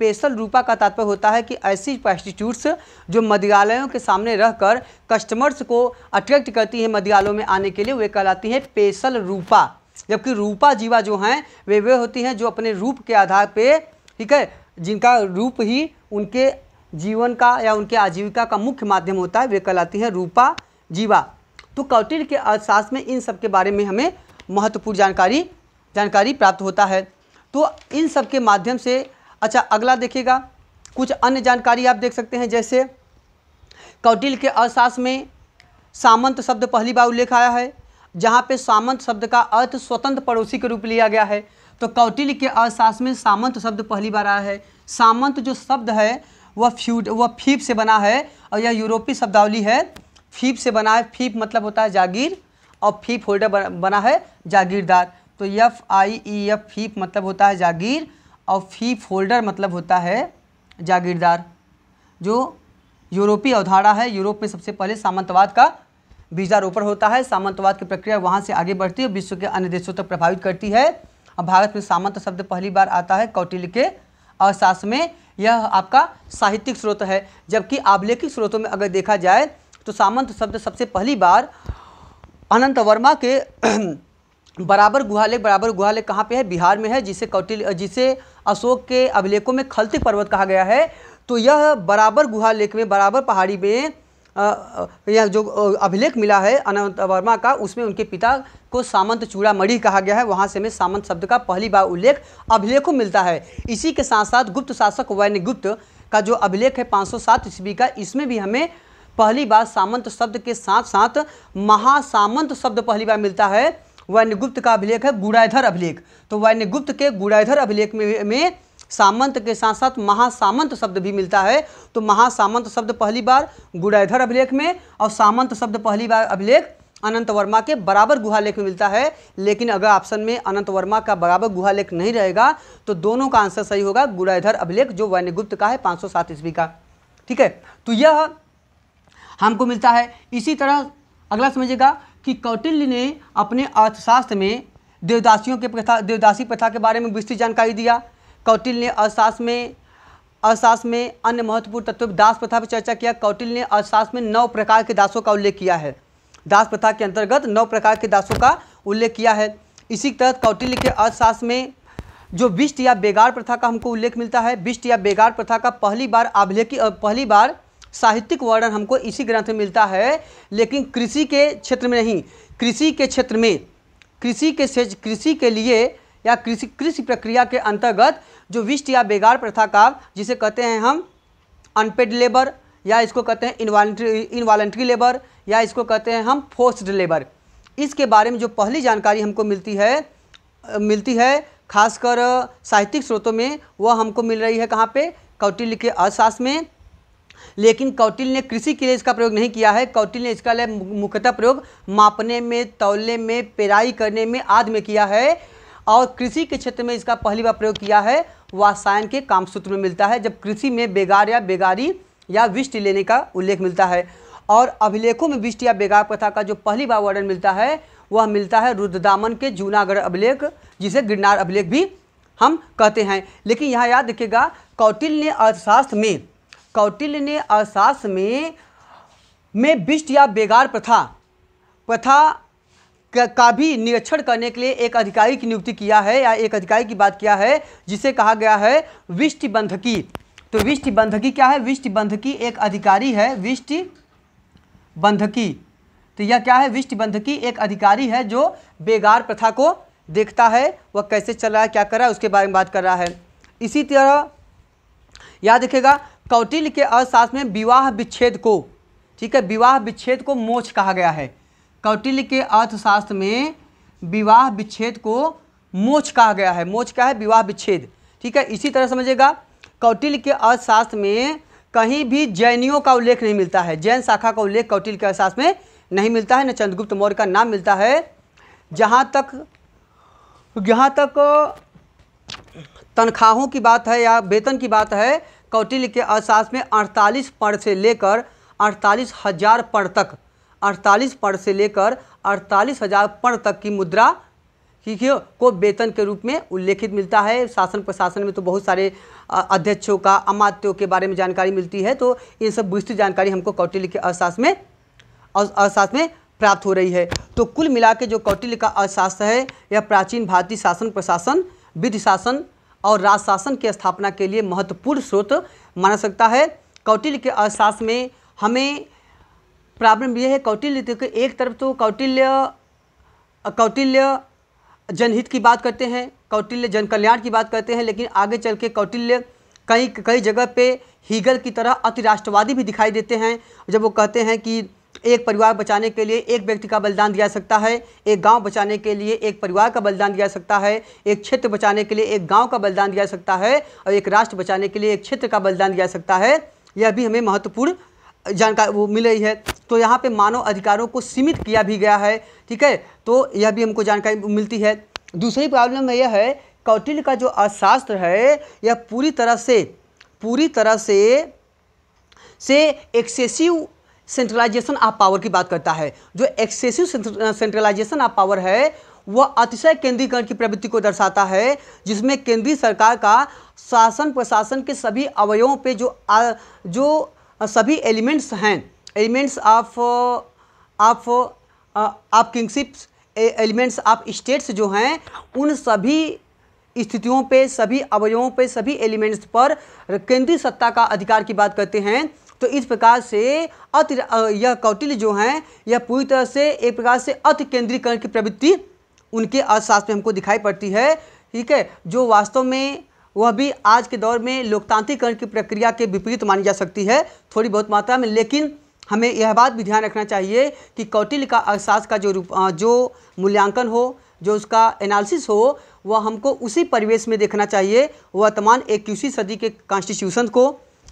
स्पेशल रूपा का तात्पर्य होता है कि ऐसी प्रस्टिट्यूट्स जो मध्यालयों के सामने रहकर कस्टमर्स को अट्रैक्ट करती हैं मध्यालयों में आने के लिए वे कहलाती हैं स्पेशल रूपा जबकि रूपा जीवा जो हैं वे वे होती हैं जो अपने रूप के आधार पर ठीक है जिनका रूप ही उनके जीवन का या उनके आजीविका का मुख्य माध्यम होता है वे कहलाती हैं रूपा जीवा तो कौटिल के अर्थशास्त्र में इन सब के बारे में हमें महत्वपूर्ण जानकारी जानकारी प्राप्त होता है तो इन सब के माध्यम से अच्छा अगला देखिएगा कुछ अन्य जानकारी आप देख सकते हैं जैसे कौटिल के अर्थशास्त्र में सामंत शब्द पहली बार उल्लेख आया है जहाँ पे सामंत शब्द का अर्थ स्वतंत्र पड़ोसी के रूप लिया गया है तो कौटिल के अर्थशास्त्र में सामंत शब्द पहली बार आया है सामंत जो शब्द है वह फ्यूड वह फीप से बना है और यह यूरोपीय शब्दावली है फीप से बना है फीप मतलब होता है जागीर और फीप होल्डर बना है जागीरदार तो यफ आई ई एफ फीप मतलब होता है जागीर और फी फोल्डर मतलब होता है जागीरदार जो यूरोपीय अवधारा है यूरोप में सबसे पहले सामंतवाद का बीजारोपण होता है सामंतवाद की प्रक्रिया वहाँ से आगे बढ़ती है विश्व के अन्य देशों तक प्रभावित करती है और भारत में सामंत शब्द पहली बार आता है कौटिल्य के अवशास में यह आपका साहित्यिक स्रोत है जबकि आवलेखिक स्रोतों में अगर देखा जाए तो सामंत शब्द सबसे पहली बार अनंत वर्मा के बराबर गुहालेख बराबर गुहालेख कहाँ पे है बिहार में है जिसे कौटिल जिसे अशोक के अभिलेखों में खलती पर्वत कहा गया है तो यह बराबर गुहालेख में बराबर पहाड़ी में यह जो अभिलेख मिला है अनंत वर्मा का उसमें उनके पिता को सामंत मढ़ी कहा गया है वहाँ से हमें सामंत शब्द का पहली बार उल्लेख अभिलेखों मिलता है इसी के साथ साथ गुप्त शासक वैन्यगुप्त का जो अभिलेख है 507 ईस्वी का इसमें भी हमें पहली बार सामंत शब्द के साथ साथ महासामंत शब्द पहली बार मिलता है वैन्यगुप्त का अभिलेख है गुड़ाधर अभिलेख तो वैन्यगुप्त के गुड़ाधर अभिलेख में, में सामंत के साथ साथ महासामंत शब्द भी मिलता है तो महासामंत शब्द पहली बार गुड़ाधर अभिलेख में और सामंत शब्द पहली बार अभिलेख अनंत वर्मा के बराबर गुहालेख में मिलता है लेकिन अगर ऑप्शन में अनंत वर्मा का बराबर गुहालेख नहीं रहेगा तो दोनों का आंसर सही होगा गुड़ाधर अभिलेख जो वैन्यगुप्त का है पाँच सौ सात ईस्वी का ठीक है तो यह हमको मिलता है इसी तरह अगला समझिएगा कि कौटिल्य ने अपने अर्थशास्त्र में देवदासियों के प्रथा देवदासी प्रथा के बारे में विस्तृत जानकारी दिया कौटिल्य ने अर्थशास्त्र में अर्थशास्त्र में अन्य महत्वपूर्ण तत्व दास प्रथा पर चर्चा किया कौटिल्य ने अर्थशास्त्र में नौ प्रकार के दासों का उल्लेख किया है दास प्रथा के अंतर्गत नौ प्रकार के दासों का उल्लेख किया है इसी तरह कौटिल्य के अर्थशास्त्र में जो विष्ट या बेगार प्रथा का हमको उल्लेख मिलता है विष्ट या बेगार प्रथा का पहली बार अभिलेखी पहली बार साहित्यिक वर्णन हमको इसी ग्रंथ में मिलता है लेकिन कृषि के क्षेत्र में नहीं कृषि के क्षेत्र में कृषि के कृषि के लिए या कृषि कृषि प्रक्रिया के अंतर्गत जो विष्ट या बेगार प्रथा का जिसे कहते हैं हम अनपेड लेबर या इसको कहते हैं इनवालंट्री इनवालंट्री लेबर या इसको कहते हैं हम फोर्स्ड लेबर इसके बारे में जो पहली जानकारी हमको मिलती है मिलती है खासकर साहित्यिक स्रोतों में वह हमको मिल रही है कहाँ पे कौटिल्य के अर्थशास्त्र में लेकिन कौटिल ने कृषि के लिए इसका प्रयोग नहीं किया है कौटिल ने इसका मुख्यतः प्रयोग मापने में तौलने में पेराई करने में आदि में किया है और कृषि के क्षेत्र में इसका पहली बार प्रयोग किया है वासायन के कामसूत्र में मिलता है जब कृषि में बेगार या बेगारी या विष्ट लेने का उल्लेख मिलता है और अभिलेखों में विष्ट या बेगार प्रथा का जो पहली बार वर्णन मिलता है वह मिलता है रुद्रदामन के जूनागढ़ अभिलेख जिसे गिरनार अभिलेख भी हम कहते हैं लेकिन यहाँ याद रखिएगा कौटिल ने अर्थशास्त्र में कौटिल्य ने अर्थशास्त्र में में विष्ट या बेगार प्रथा प्रथा का भी निरीक्षण करने के लिए एक अधिकारी की नियुक्ति किया है या एक अधिकारी की बात किया है जिसे कहा गया है विष्टि बंधकी तो विष्ट बंधकी क्या है विष्टि बंधकी एक अधिकारी है विष्ट बंधकी तो यह क्या है विष्ट बंधकी एक अधिकारी है जो बेगार प्रथा को देखता है वह कैसे चल रहा है क्या कर रहा है उसके बारे में बात कर रहा है इसी तरह याद रखेगा कौटिल्य के अर्थशास्त्र में विवाह विच्छेद को ठीक है विवाह विच्छेद को मोक्ष कहा गया है कौटिल्य के अर्थशास्त्र में विवाह विच्छेद को मोक्ष कहा गया है मोक्ष क्या है विवाह विच्छेद ठीक है इसी तरह समझिएगा कौटिल्य के अर्थशास्त्र में कहीं भी जैनियों का उल्लेख नहीं मिलता है जैन शाखा का उल्लेख कौटिल्य के अर्थशास्त्र में नहीं मिलता है न चंद्रगुप्त मौर्य का नाम मिलता है जहाँ तक जहाँ तक तनख्वाहों की बात है या वेतन की बात है कौटिल्य के अर्थशास्त्र में अड़तालीस पर्ण से लेकर अड़तालीस हजार पर्ण तक अड़तालीस पर्ण से लेकर अड़तालीस हजार पर्ण तक की मुद्रा ठीक है को वेतन के रूप में उल्लेखित मिलता है शासन प्रशासन में तो बहुत सारे अध्यक्षों का अमात्यों के बारे में जानकारी मिलती है तो ये सब विस्तृत जानकारी हमको कौटिल्य के अर्थशास्त्र में अर्थशास्त्र में प्राप्त हो रही है तो कुल मिला के जो कौटिल्य का अर्थशास्त्र है यह प्राचीन भारतीय शासन प्रशासन विधि शासन और राजशासन की स्थापना के लिए महत्वपूर्ण स्रोत माना सकता है कौटिल्य के अर्थशास्त्र में हमें प्रॉब्लम यह है कौटिल्य तो के एक तरफ तो कौटिल्य कौटिल्य जनहित की बात करते हैं कौटिल्य जन कल्याण की बात करते हैं लेकिन आगे चल के कौटिल्य कई कई जगह पे हीगल की तरह अतिराष्ट्रवादी भी दिखाई देते हैं जब वो कहते हैं कि एक परिवार बचाने के लिए एक व्यक्ति का बलिदान दिया जा सकता है एक गांव बचाने के लिए एक परिवार का बलिदान दिया जा सकता है एक क्षेत्र बचाने के लिए एक गांव का बलिदान दिया जा सकता है और एक राष्ट्र बचाने के लिए एक क्षेत्र का बलिदान दिया जा सकता है यह भी हमें महत्वपूर्ण जानकारी वो मिल रही है तो यहाँ पर मानव अधिकारों को सीमित किया भी गया है ठीक है तो यह भी हमको जानकारी मिलती है दूसरी प्रॉब्लम यह है कौटिल का जो अर्थशास्त्र है यह पूरी तरह से पूरी तरह से से एक्सेसिव सेंट्रलाइजेशन ऑफ पावर की बात करता है जो एक्सेसिव सेंट्रलाइजेशन ऑफ पावर है वह अतिशय केंद्रीकरण की प्रवृत्ति को दर्शाता है जिसमें केंद्रीय सरकार का शासन प्रशासन के सभी अवयवों पे जो आ, जो सभी एलिमेंट्स हैं elements of of of kingships elements of states जो हैं उन सभी स्थितियों पे सभी अवयवों पे सभी एलिमेंट्स पर केंद्रीय सत्ता का अधिकार की बात करते हैं तो इस प्रकार से अति यह कौटिल्य जो हैं यह पूरी तरह से एक प्रकार से अति केंद्रीकरण की प्रवृत्ति उनके अर्थशास्त्र में हमको दिखाई पड़ती है ठीक है जो वास्तव में वह भी आज के दौर में लोकतांत्रिकरण की प्रक्रिया के विपरीत मानी जा सकती है थोड़ी बहुत मात्रा में लेकिन हमें यह बात भी ध्यान रखना चाहिए कि कौटिल्य का अर्थशास्त्र का जो रूप जो मूल्यांकन हो जो उसका एनालिसिस हो वह हमको उसी परिवेश में देखना चाहिए वर्तमान इक्कीसवीं सदी के कॉन्स्टिट्यूशन को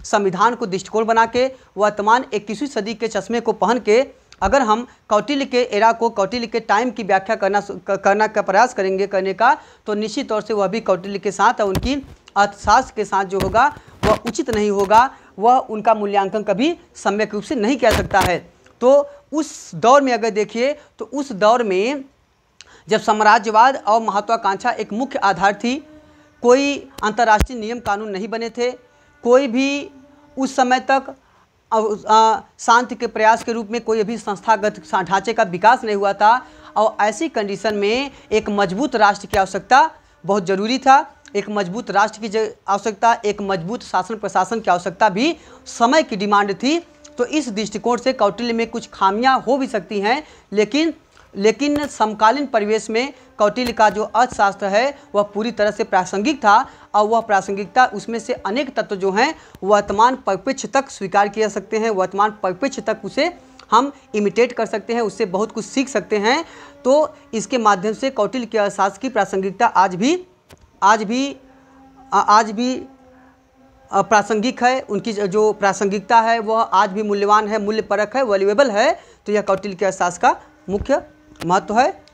संविधान को दृष्टिकोण बना के वर्तमान इक्कीसवीं सदी के चश्मे को पहन के अगर हम कौटिल्य के एरा को कौटिल्य के टाइम की व्याख्या करना करना का प्रयास करेंगे करने का तो निश्चित तौर से वह भी कौटिल्य के साथ और उनकी अर्थशास्त्र के साथ जो होगा वह उचित नहीं होगा वह उनका मूल्यांकन कभी सम्यक रूप से नहीं किया सकता है तो उस दौर में अगर देखिए तो उस दौर में जब साम्राज्यवाद और महत्वाकांक्षा एक मुख्य आधार थी कोई अंतर्राष्ट्रीय नियम कानून नहीं बने थे कोई भी उस समय तक शांति के प्रयास के रूप में कोई अभी संस्थागत ढांचे का विकास नहीं हुआ था और ऐसी कंडीशन में एक मजबूत राष्ट्र की आवश्यकता बहुत ज़रूरी था एक मजबूत राष्ट्र की आवश्यकता एक मजबूत शासन प्रशासन की आवश्यकता भी समय की डिमांड थी तो इस दृष्टिकोण से कौटिल्य में कुछ खामियां हो भी सकती हैं लेकिन लेकिन समकालीन परिवेश में कौटिल्य का जो अर्थशास्त्र है वह पूरी तरह से प्रासंगिक था और वह प्रासंगिकता उसमें से अनेक तत्व जो हैं वर्तमान परिप्रेक्ष्य तक स्वीकार किया सकते हैं वर्तमान परिप्रेक्ष्य तक उसे हम इमिटेट कर सकते हैं उससे बहुत कुछ सीख सकते हैं तो इसके माध्यम से कौटिल्य के अर्थशास्त्र की प्रासंगिकता आज भी आज भी आज भी प्रासंगिक है उनकी जो प्रासंगिकता है वह आज भी मूल्यवान है मूल्यपरक है वैल्यूएबल है तो यह कौटिल्य के अर्थशास्त्र का मुख्य महत्व है